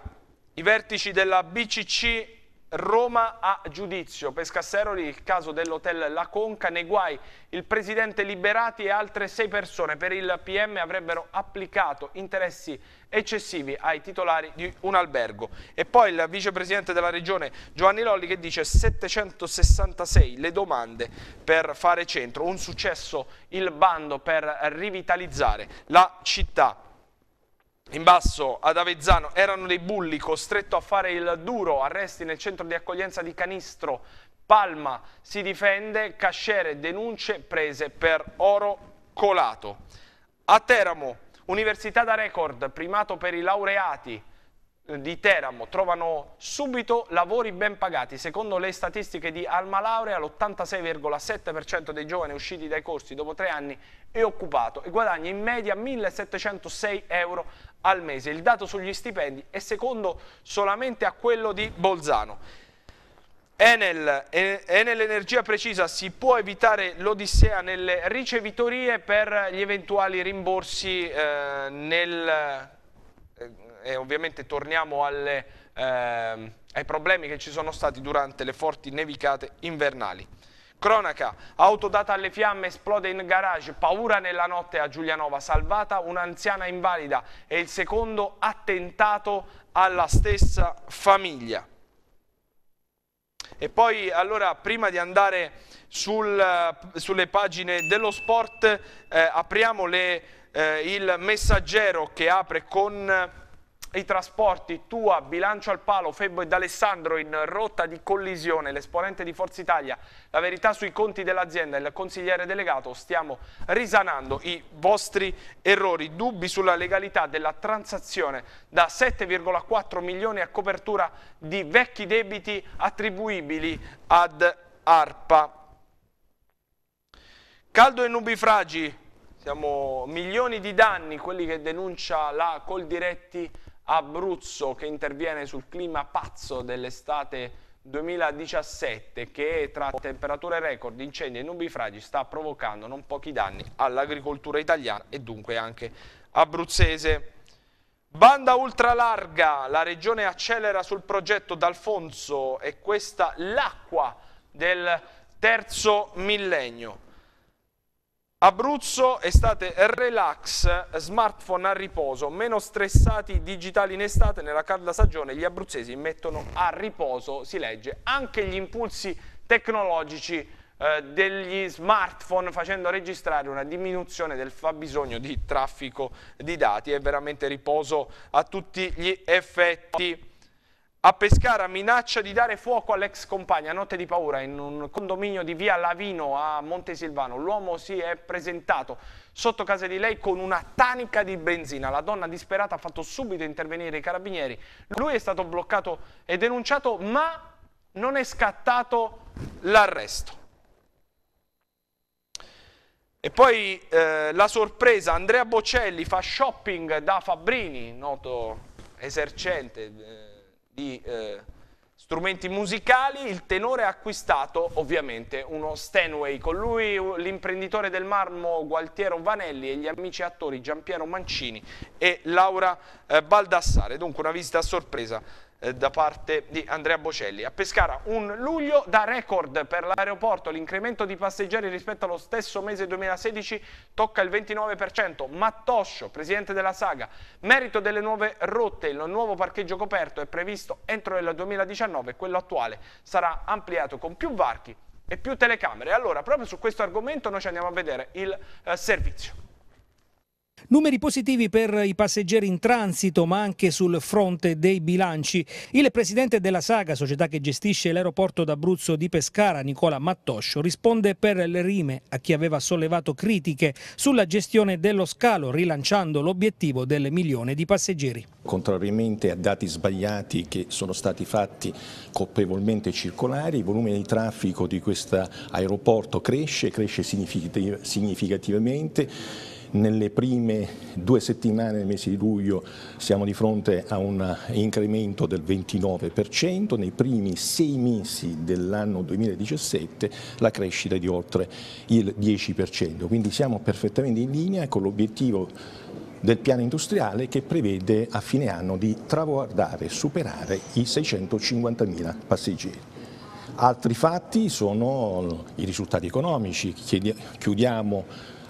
i vertici della BCC Roma a giudizio, Pescasseroli, il caso dell'hotel La Conca, nei guai il presidente Liberati e altre sei persone per il PM avrebbero applicato interessi eccessivi ai titolari di un albergo. E poi il vicepresidente della regione Giovanni Lolli che dice 766 le domande per fare centro, un successo il bando per rivitalizzare la città in basso ad Avezzano erano dei bulli costretto a fare il duro arresti nel centro di accoglienza di Canistro Palma si difende Cascere denunce prese per oro colato a Teramo Università da record primato per i laureati eh, di Teramo trovano subito lavori ben pagati. Secondo le statistiche di Alma Laurea, l'86,7% dei giovani usciti dai corsi dopo tre anni è occupato e guadagna in media 1.706 euro al mese. Il dato sugli stipendi è secondo solamente a quello di Bolzano. Enel, Enel Energia precisa, si può evitare l'odissea nelle ricevitorie per gli eventuali rimborsi eh, nel... Eh, ovviamente torniamo alle, eh, ai problemi che ci sono stati durante le forti nevicate invernali. Cronaca, auto data alle fiamme esplode in garage, paura nella notte a Giulianova, salvata un'anziana invalida e il secondo attentato alla stessa famiglia. E poi allora prima di andare sul, eh, sulle pagine dello sport eh, apriamo le, eh, il messaggero che apre con i trasporti, Tua, Bilancio al Palo, Febbo ed Alessandro in rotta di collisione, l'esponente di Forza Italia, la verità sui conti dell'azienda, il consigliere delegato, stiamo risanando i vostri errori, dubbi sulla legalità della transazione da 7,4 milioni a copertura di vecchi debiti attribuibili ad ARPA. Caldo e nubifragi, siamo milioni di danni quelli che denuncia la Coldiretti Abruzzo che interviene sul clima pazzo dell'estate 2017 che tra temperature record, incendi e nubi fragili sta provocando non pochi danni all'agricoltura italiana e dunque anche abruzzese. Banda ultralarga, la regione accelera sul progetto d'Alfonso e questa l'acqua del terzo millennio. Abruzzo, estate relax, smartphone a riposo, meno stressati digitali in estate, nella calda stagione gli abruzzesi mettono a riposo, si legge, anche gli impulsi tecnologici eh, degli smartphone facendo registrare una diminuzione del fabbisogno di traffico di dati, è veramente riposo a tutti gli effetti. A Pescara minaccia di dare fuoco all'ex compagna, notte di paura, in un condominio di via Lavino a Montesilvano. L'uomo si è presentato sotto casa di lei con una tanica di benzina. La donna disperata ha fatto subito intervenire i carabinieri. Lui è stato bloccato e denunciato, ma non è scattato l'arresto. E poi eh, la sorpresa, Andrea Bocelli fa shopping da Fabbrini, noto esercente. Eh, di eh, strumenti musicali, il tenore ha acquistato ovviamente uno Steinway, con lui l'imprenditore del marmo Gualtiero Vanelli e gli amici attori Giampiero Mancini e Laura eh, Baldassare, dunque una visita a sorpresa eh, da parte di Andrea Bocelli. A Pescara un luglio da record per l'aeroporto, l'incremento di passeggeri rispetto allo stesso mese 2016 tocca il 29%. Mattoscio, presidente della Saga, merito delle nuove rotte, il nuovo parcheggio coperto è previsto entro il 2019, quello attuale sarà ampliato con più varchi e più telecamere. Allora, proprio su questo argomento noi ci andiamo a vedere il eh, servizio. Numeri positivi per i passeggeri in transito ma anche sul fronte dei bilanci. Il presidente della Saga, società che gestisce l'aeroporto d'Abruzzo di Pescara, Nicola Mattoscio, risponde per le rime a chi aveva sollevato critiche sulla gestione dello scalo rilanciando l'obiettivo del milione di passeggeri.
Contrariamente a dati sbagliati che sono stati fatti colpevolmente circolari, il volume di traffico di questo aeroporto cresce, cresce significativamente nelle prime due settimane del mese di luglio siamo di fronte a un incremento del 29%, nei primi sei mesi dell'anno 2017 la crescita è di oltre il 10%, quindi siamo perfettamente in linea con l'obiettivo del piano industriale che prevede a fine anno di traguardare e superare i 650.000 passeggeri. Altri fatti sono i risultati economici, chiudiamo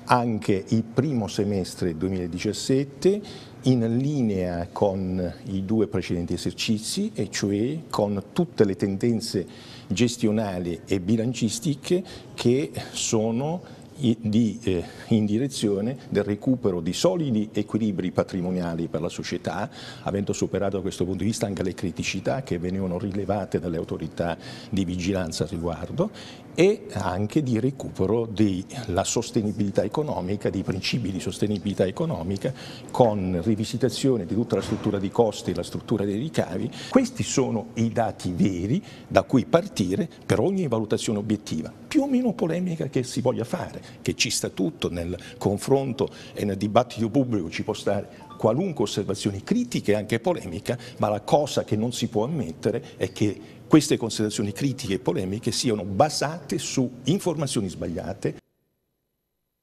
anche il primo semestre 2017 in linea con i due precedenti esercizi e cioè con tutte le tendenze gestionali e bilancistiche che sono eh, in direzione del recupero di solidi equilibri patrimoniali per la società, avendo superato da questo punto di vista anche le criticità che venivano rilevate dalle autorità di vigilanza al riguardo e anche di recupero della sostenibilità economica, dei principi di sostenibilità economica con rivisitazione di tutta la struttura dei costi e la struttura dei ricavi. Questi sono i dati veri da cui partire per ogni valutazione obiettiva, più o meno polemica che si voglia fare, che ci sta tutto nel confronto e nel dibattito pubblico ci può stare qualunque osservazione critica e anche polemica, ma la cosa che non si può ammettere è che queste considerazioni critiche e polemiche siano basate su informazioni sbagliate.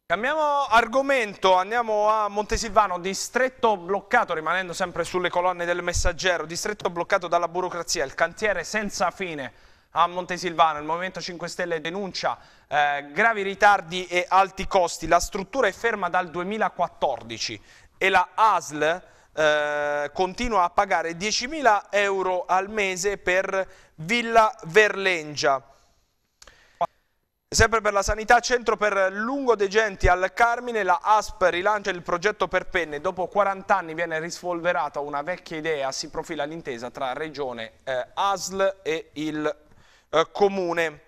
Cambiamo argomento, andiamo a Montesilvano, distretto bloccato, rimanendo sempre sulle colonne del messaggero, distretto bloccato dalla burocrazia, il cantiere senza fine a Montesilvano, il Movimento 5 Stelle denuncia eh, gravi ritardi e alti costi, la struttura è ferma dal 2014 e la ASL eh, continua a pagare 10.000 euro al mese per Villa Verlengia. Sempre per la sanità, centro per lungo degenti al Carmine, la ASP rilancia il progetto per penne. Dopo 40 anni viene rispolverata una vecchia idea, si profila l'intesa tra Regione, eh, ASL e il eh, Comune.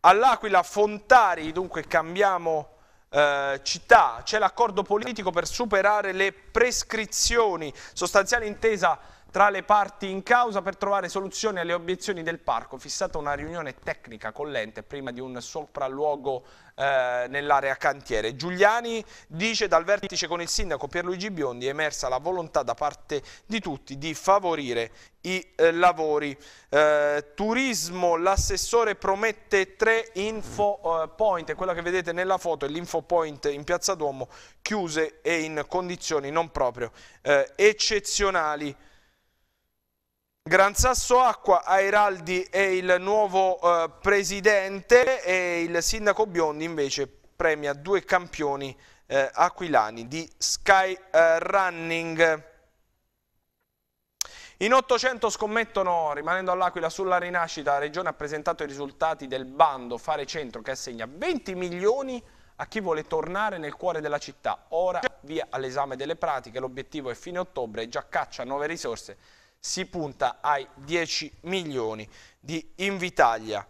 All'Aquila Fontari, dunque cambiamo eh, città, c'è l'accordo politico per superare le prescrizioni, sostanziale intesa tra le parti in causa per trovare soluzioni alle obiezioni del parco, fissata una riunione tecnica con l'ente prima di un sopralluogo eh, nell'area cantiere. Giuliani dice dal vertice con il sindaco Pierluigi Biondi è emersa la volontà da parte di tutti di favorire i eh, lavori. Eh, turismo, l'assessore promette tre info eh, point, quella che vedete nella foto è l'info point in Piazza Duomo, chiuse e in condizioni non proprio eh, eccezionali. Gran Sasso Acqua, Airaldi è il nuovo eh, presidente e il sindaco Biondi invece premia due campioni eh, aquilani di Sky eh, Running. In 800 scommettono, rimanendo all'Aquila, sulla rinascita. La Regione ha presentato i risultati del bando Fare Centro che assegna 20 milioni a chi vuole tornare nel cuore della città. Ora via all'esame delle pratiche, l'obiettivo è fine ottobre e già caccia nuove risorse si punta ai 10 milioni di Invitalia.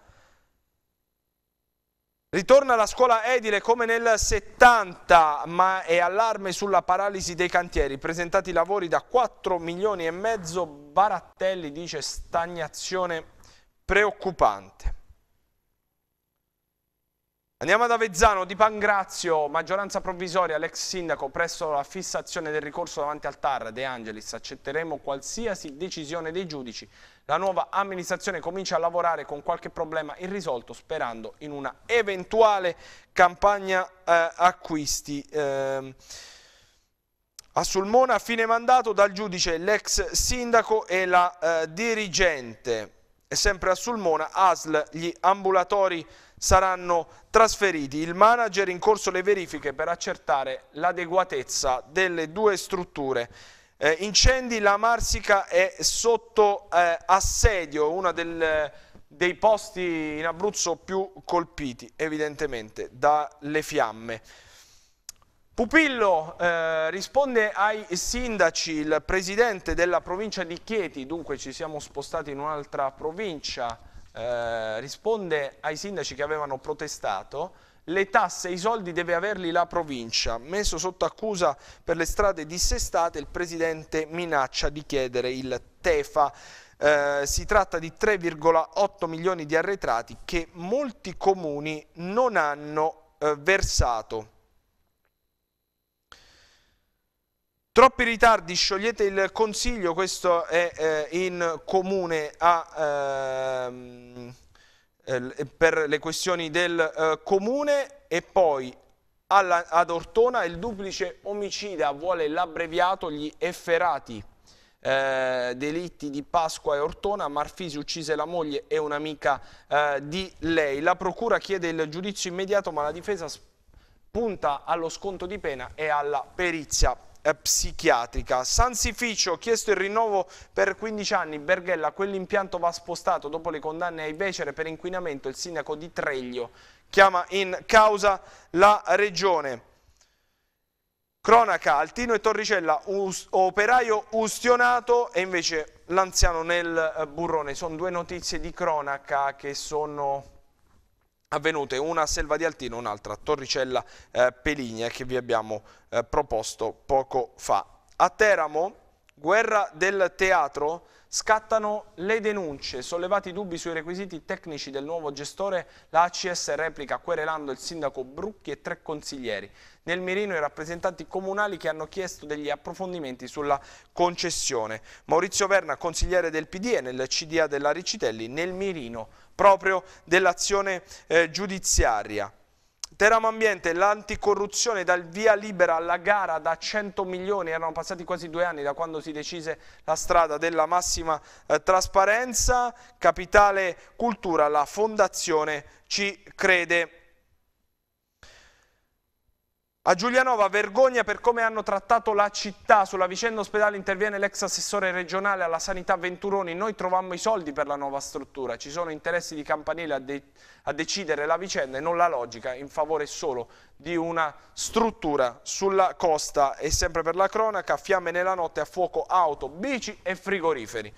Ritorna la scuola edile come nel 70, ma è allarme sulla paralisi dei cantieri. Presentati lavori da 4 milioni e mezzo, Barattelli dice stagnazione preoccupante. Andiamo ad Avezzano di Pangrazio, maggioranza provvisoria, l'ex sindaco presso la fissazione del ricorso davanti al TAR De Angelis. Accetteremo qualsiasi decisione dei giudici. La nuova amministrazione comincia a lavorare con qualche problema irrisolto sperando in una eventuale campagna eh, acquisti. Eh, a Sulmona a fine mandato dal giudice l'ex sindaco e la eh, dirigente. E sempre a Sulmona ASL gli ambulatori saranno trasferiti. Il manager in corso le verifiche per accertare l'adeguatezza delle due strutture. Eh, incendi, la Marsica è sotto eh, assedio, uno dei posti in Abruzzo più colpiti evidentemente dalle fiamme. Pupillo eh, risponde ai sindaci, il presidente della provincia di Chieti, dunque ci siamo spostati in un'altra provincia, eh, risponde ai sindaci che avevano protestato le tasse e i soldi deve averli la provincia. Messo sotto accusa per le strade dissestate, il presidente minaccia di chiedere il TEFA. Eh, si tratta di 3,8 milioni di arretrati che molti comuni non hanno eh, versato. Troppi ritardi, sciogliete il consiglio, questo è eh, in comune a, ehm, eh, per le questioni del eh, comune e poi alla, ad Ortona il duplice omicida vuole l'abbreviato gli efferati eh, delitti di Pasqua e Ortona, Marfisi uccise la moglie e un'amica eh, di lei. La procura chiede il giudizio immediato ma la difesa punta allo sconto di pena e alla perizia eh, psichiatrica. Sansificio ha chiesto il rinnovo per 15 anni, Berghella, quell'impianto va spostato dopo le condanne ai Becere per inquinamento, il sindaco di Treglio chiama in causa la regione. Cronaca, Altino e Torricella, us operaio ustionato e invece l'anziano nel eh, burrone. Sono due notizie di cronaca che sono avvenute una a Selva di Altino, un'altra a Torricella eh, Peligne che vi abbiamo eh, proposto poco fa. A Teramo, guerra del teatro, scattano le denunce, sollevati dubbi sui requisiti tecnici del nuovo gestore, la ACS replica querelando il sindaco Brucchi e tre consiglieri. Nel mirino i rappresentanti comunali che hanno chiesto degli approfondimenti sulla concessione. Maurizio Verna, consigliere del PD e nel CDA della Ricitelli, nel mirino proprio dell'azione eh, giudiziaria. Teramo Ambiente, l'anticorruzione dal via libera alla gara da 100 milioni, erano passati quasi due anni da quando si decise la strada della massima eh, trasparenza, Capitale Cultura, la Fondazione ci crede a Giulianova vergogna per come hanno trattato la città. Sulla vicenda ospedale interviene l'ex assessore regionale alla sanità Venturoni. Noi trovammo i soldi per la nuova struttura. Ci sono interessi di campanile a, de a decidere la vicenda e non la logica in favore solo di una struttura sulla costa. E sempre per la cronaca, fiamme nella notte a fuoco auto, bici e frigoriferi.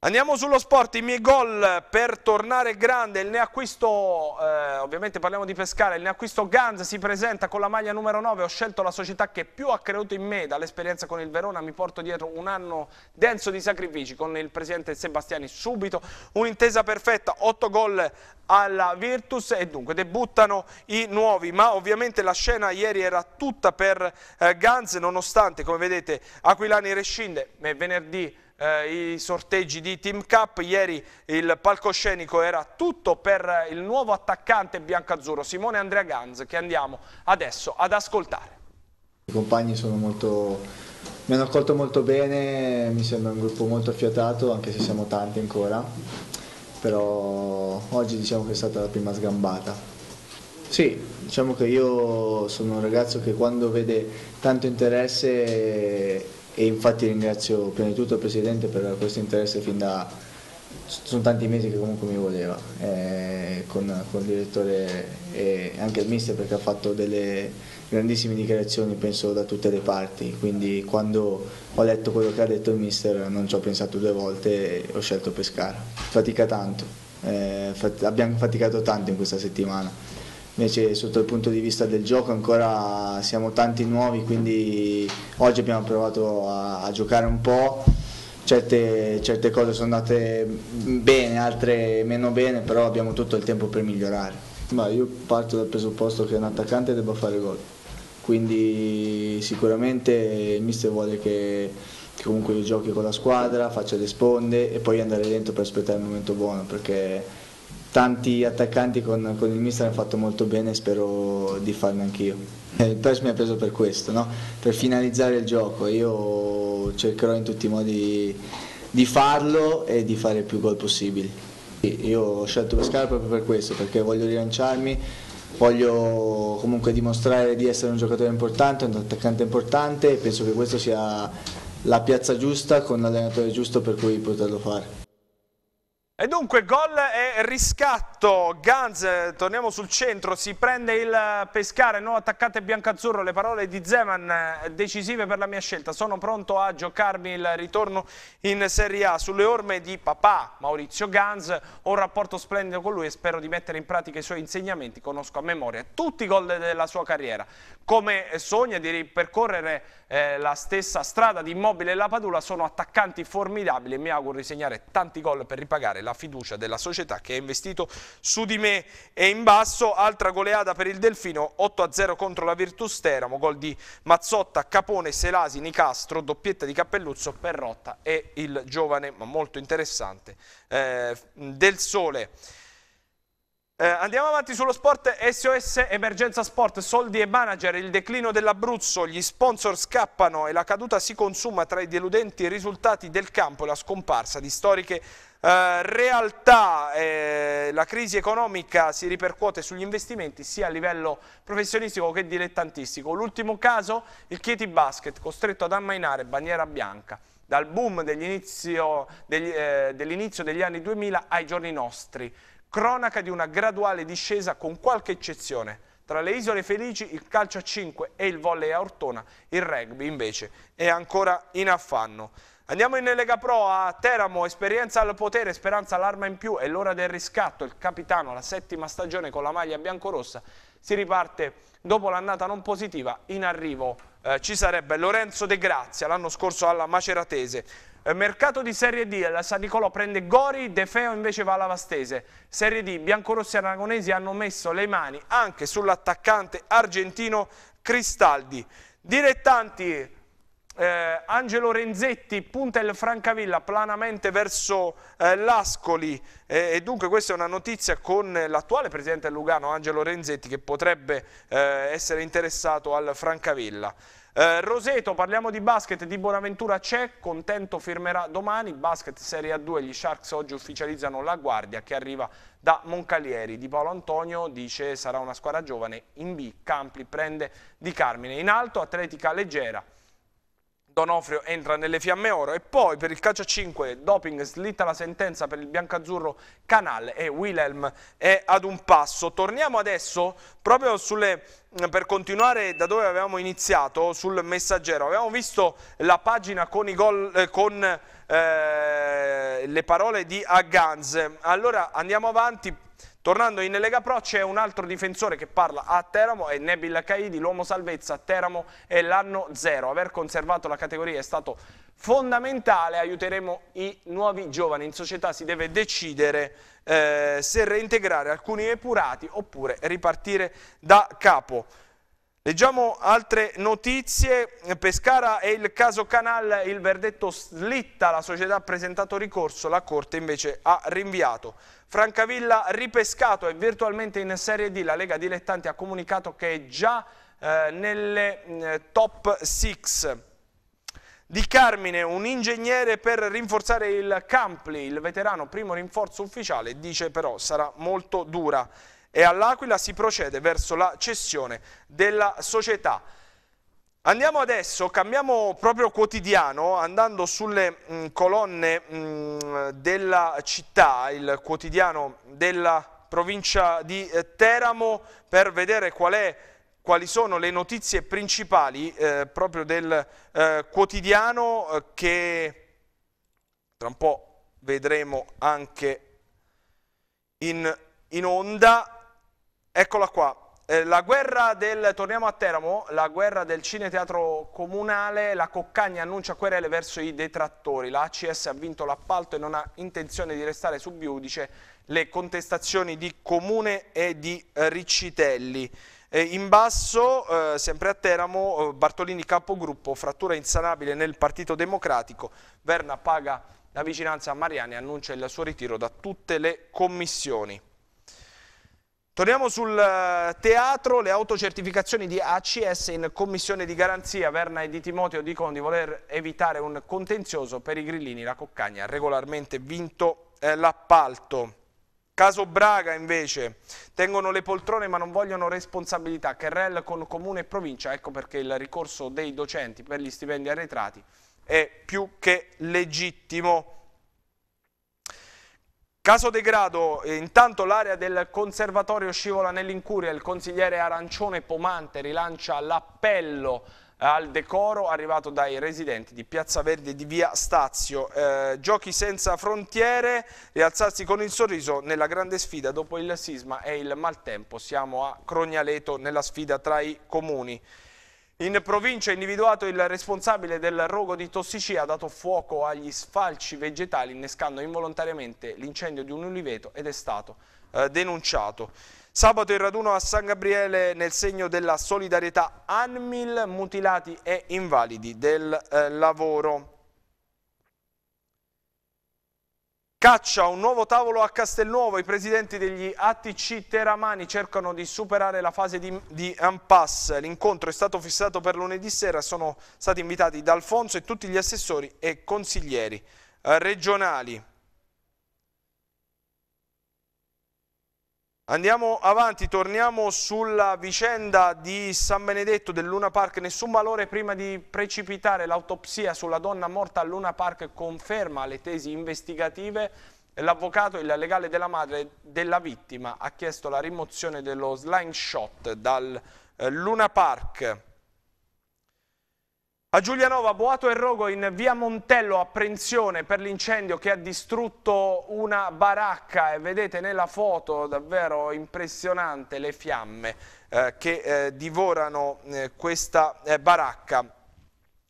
Andiamo sullo sport, i miei gol per tornare grande, il neacquisto, eh, ovviamente parliamo di pescare, il neacquisto Ganz si presenta con la maglia numero 9, ho scelto la società che più ha creduto in me dall'esperienza con il Verona, mi porto dietro un anno denso di sacrifici con il presidente Sebastiani subito, un'intesa perfetta, 8 gol alla Virtus e dunque debuttano i nuovi, ma ovviamente la scena ieri era tutta per eh, Ganz, nonostante come vedete Aquilani rescinde, venerdì eh, i sorteggi di Team Cup, ieri il palcoscenico era tutto per il nuovo attaccante biancazzurro Simone Andrea Ganz che andiamo adesso ad ascoltare.
I compagni molto, mi hanno accolto molto bene, mi sembra un gruppo molto affiatato anche se siamo tanti ancora, però oggi diciamo che è stata la prima sgambata. Sì, diciamo che io sono un ragazzo che quando vede tanto interesse e infatti ringrazio prima di tutto il Presidente per questo interesse fin da sono tanti mesi che comunque mi voleva eh, con, con, il direttore e anche il mister perché ha fatto delle grandissime dichiarazioni penso da tutte le parti quindi quando ho letto quello che ha detto il mister non ci ho pensato due volte e ho scelto Pescara fatica tanto eh, fat abbiamo faticato tanto in questa settimana invece sotto il punto di vista del gioco ancora siamo tanti nuovi quindi oggi abbiamo provato a, a giocare un po' Certe, certe, cose sono andate bene, altre meno bene, però abbiamo tutto il tempo per migliorare. Ma io parto dal presupposto che un attaccante debba fare gol, quindi sicuramente il mister vuole che, che comunque io giochi con la squadra, faccia le sponde e poi andare dentro per aspettare il momento buono, perché tanti attaccanti con, con il mister hanno fatto molto bene spero di farne anch'io. Eh, il PES mi ha preso per questo, no? per finalizzare il gioco. Io cercherò in tutti i modi di farlo e di fare più gol possibili. Io ho scelto Pescara proprio per questo, perché voglio rilanciarmi, voglio comunque dimostrare di essere un giocatore importante, un attaccante importante e penso che questa sia la piazza giusta con l'allenatore giusto per cui poterlo fare.
E dunque gol e riscatto. Esatto, Ganz, torniamo sul centro, si prende il pescare, nuovo attaccante biancazzurro, le parole di Zeman decisive per la mia scelta, sono pronto a giocarmi il ritorno in Serie A sulle orme di papà Maurizio Ganz, ho un rapporto splendido con lui e spero di mettere in pratica i suoi insegnamenti, conosco a memoria tutti i gol della sua carriera, come sogna di ripercorrere eh, la stessa strada di Immobile e la Padula, sono attaccanti formidabili e mi auguro di segnare tanti gol per ripagare la fiducia della società che ha investito su di me e in basso, altra goleada per il Delfino, 8-0 contro la Virtus Teramo, gol di Mazzotta, Capone, Selasi, Nicastro, doppietta di Cappelluzzo, Perrotta e il giovane ma molto interessante eh, Del Sole. Eh, andiamo avanti sullo sport, SOS Emergenza Sport, soldi e manager, il declino dell'Abruzzo, gli sponsor scappano e la caduta si consuma tra i deludenti risultati del campo e la scomparsa di storiche eh, realtà. Eh, la crisi economica si ripercuote sugli investimenti sia a livello professionistico che dilettantistico. L'ultimo caso, il Chieti Basket, costretto ad ammainare bandiera bianca dal boom dell'inizio degli, eh, dell degli anni 2000 ai giorni nostri cronaca di una graduale discesa con qualche eccezione. Tra le Isole Felici il calcio a 5 e il volley a Ortona, il rugby invece è ancora in affanno. Andiamo in Lega Pro a Teramo, esperienza al potere, speranza all'arma in più, è l'ora del riscatto, il capitano, la settima stagione con la maglia biancorossa, si riparte dopo l'annata non positiva, in arrivo eh, ci sarebbe Lorenzo De Grazia l'anno scorso alla Maceratese. Eh, mercato di Serie D, la San Nicolò prende Gori, De Feo invece va alla Vastese. Serie D, biancorossi e aragonesi hanno messo le mani anche sull'attaccante argentino Cristaldi. Direttanti, eh, Angelo Renzetti punta il Francavilla planamente verso eh, l'Ascoli eh, e dunque questa è una notizia con l'attuale presidente del Lugano Angelo Renzetti che potrebbe eh, essere interessato al Francavilla. Eh, Roseto, parliamo di basket, di Bonaventura c'è, contento firmerà domani, basket Serie A2, gli Sharks oggi ufficializzano la guardia che arriva da Moncalieri, di Paolo Antonio dice sarà una squadra giovane, in B Campli prende di Carmine, in alto atletica leggera, Donofrio entra nelle fiamme oro e poi per il calcio a 5 doping slitta la sentenza per il biancazzurro Canal e Wilhelm è ad un passo. Torniamo adesso proprio sulle, mm, per continuare da dove avevamo iniziato sul messaggero. Avevamo visto la pagina con, i gol, eh, con eh, le parole di Aganz. Allora andiamo avanti Tornando in Lega Pro c'è un altro difensore che parla a Teramo, è Nebil Caidi, l'uomo salvezza a Teramo è l'anno zero. Aver conservato la categoria è stato fondamentale, aiuteremo i nuovi giovani. In società si deve decidere eh, se reintegrare alcuni epurati oppure ripartire da capo. Leggiamo altre notizie, Pescara e il caso Canal, il verdetto slitta, la società ha presentato ricorso, la Corte invece ha rinviato. Francavilla ripescato e virtualmente in Serie D. La Lega Dilettanti ha comunicato che è già eh, nelle eh, top 6. Di Carmine, un ingegnere per rinforzare il Campli, il veterano primo rinforzo ufficiale, dice però sarà molto dura. E all'Aquila si procede verso la cessione della società. Andiamo adesso, cambiamo proprio quotidiano, andando sulle mh, mm, colonne mh, mm, della città, il quotidiano della provincia di eh, Teramo, per vedere qual è quali sono le notizie principali eh, proprio del eh, quotidiano eh, che tra un po' vedremo anche in, in onda. Eccola qua. Eh, la guerra del, torniamo a Teramo, la guerra del cineteatro comunale, la Coccagna annuncia querele verso i detrattori, la ACS ha vinto l'appalto e non ha intenzione di restare subiudice, le contestazioni di Comune e di eh, Riccitelli. Eh, in basso, eh, sempre a Teramo, Bartolini capogruppo, frattura insanabile nel Partito Democratico, Verna paga la vicinanza a Mariani e annuncia il suo ritiro da tutte le commissioni. Torniamo sul eh, teatro, le autocertificazioni di ACS in commissione di garanzia. Verna e Di Timoteo dicono di voler evitare un contenzioso per i grillini. La Coccagna ha regolarmente vinto eh, l'appalto. Caso Braga invece, tengono le poltrone ma non vogliono responsabilità, Kerrel con comune e provincia, ecco perché il ricorso dei docenti per gli stipendi arretrati è più che legittimo. Caso degrado, eh, intanto l'area del conservatorio scivola nell'incuria, il consigliere Arancione Pomante rilancia l'appello eh, al decoro arrivato dai residenti di Piazza Verde di Via Stazio. Eh, giochi senza frontiere, rialzarsi con il sorriso nella grande sfida dopo il sisma e il maltempo. Siamo a Crognaleto nella sfida tra i comuni. In provincia individuato il responsabile del rogo di Tossicia ha dato fuoco agli sfalci vegetali innescando involontariamente l'incendio di un uliveto ed è stato eh, denunciato. Sabato il raduno a San Gabriele nel segno della solidarietà ANMIL, mutilati e invalidi del eh, lavoro. Caccia un nuovo tavolo a Castelnuovo, i presidenti degli ATC Teramani cercano di superare la fase di, di impasse. L'incontro è stato fissato per lunedì sera, sono stati invitati D'Alfonso e tutti gli assessori e consiglieri eh, regionali. Andiamo avanti, torniamo sulla vicenda di San Benedetto del Luna Park. Nessun valore prima di precipitare l'autopsia sulla donna morta al Luna Park conferma le tesi investigative. L'avvocato e il legale della madre della vittima ha chiesto la rimozione dello slingshot dal eh, Luna Park. A Giulianova, Boato e Rogo in via Montello, apprensione per l'incendio che ha distrutto una baracca e vedete nella foto davvero impressionante le fiamme eh, che eh, divorano eh, questa eh, baracca.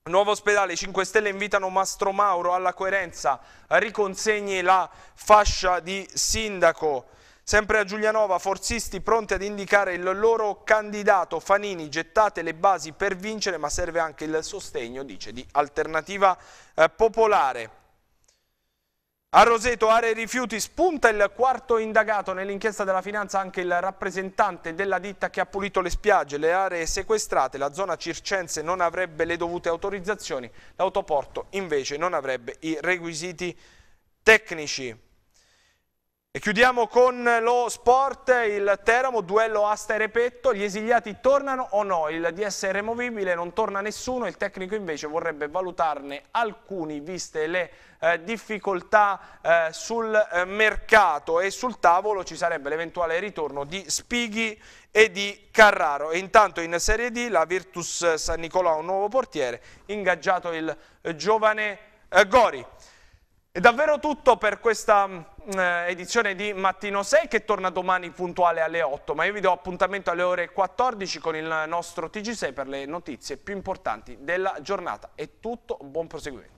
Nuovo ospedale, 5 Stelle invitano Mastro Mauro alla coerenza, riconsegni la fascia di sindaco. Sempre a Giulianova, forzisti pronti ad indicare il loro candidato Fanini, gettate le basi per vincere ma serve anche il sostegno, dice, di Alternativa eh, Popolare. A Roseto, aree rifiuti, spunta il quarto indagato. Nell'inchiesta della finanza anche il rappresentante della ditta che ha pulito le spiagge, le aree sequestrate. La zona circense non avrebbe le dovute autorizzazioni, l'autoporto invece non avrebbe i requisiti tecnici. E chiudiamo con lo sport, il Teramo, duello asta e repetto, gli esiliati tornano o no? Il DS è removibile, non torna nessuno, il tecnico invece vorrebbe valutarne alcuni viste le eh, difficoltà eh, sul eh, mercato e sul tavolo ci sarebbe l'eventuale ritorno di Spighi e di Carraro. E intanto in Serie D la Virtus San Nicolò un nuovo portiere, ingaggiato il eh, giovane eh, Gori. È davvero tutto per questa mm, eh, edizione di Mattino 6 che torna domani puntuale alle 8, ma io vi do appuntamento alle ore 14 con il nostro TG6 per le notizie più importanti della giornata. È tutto, buon proseguimento.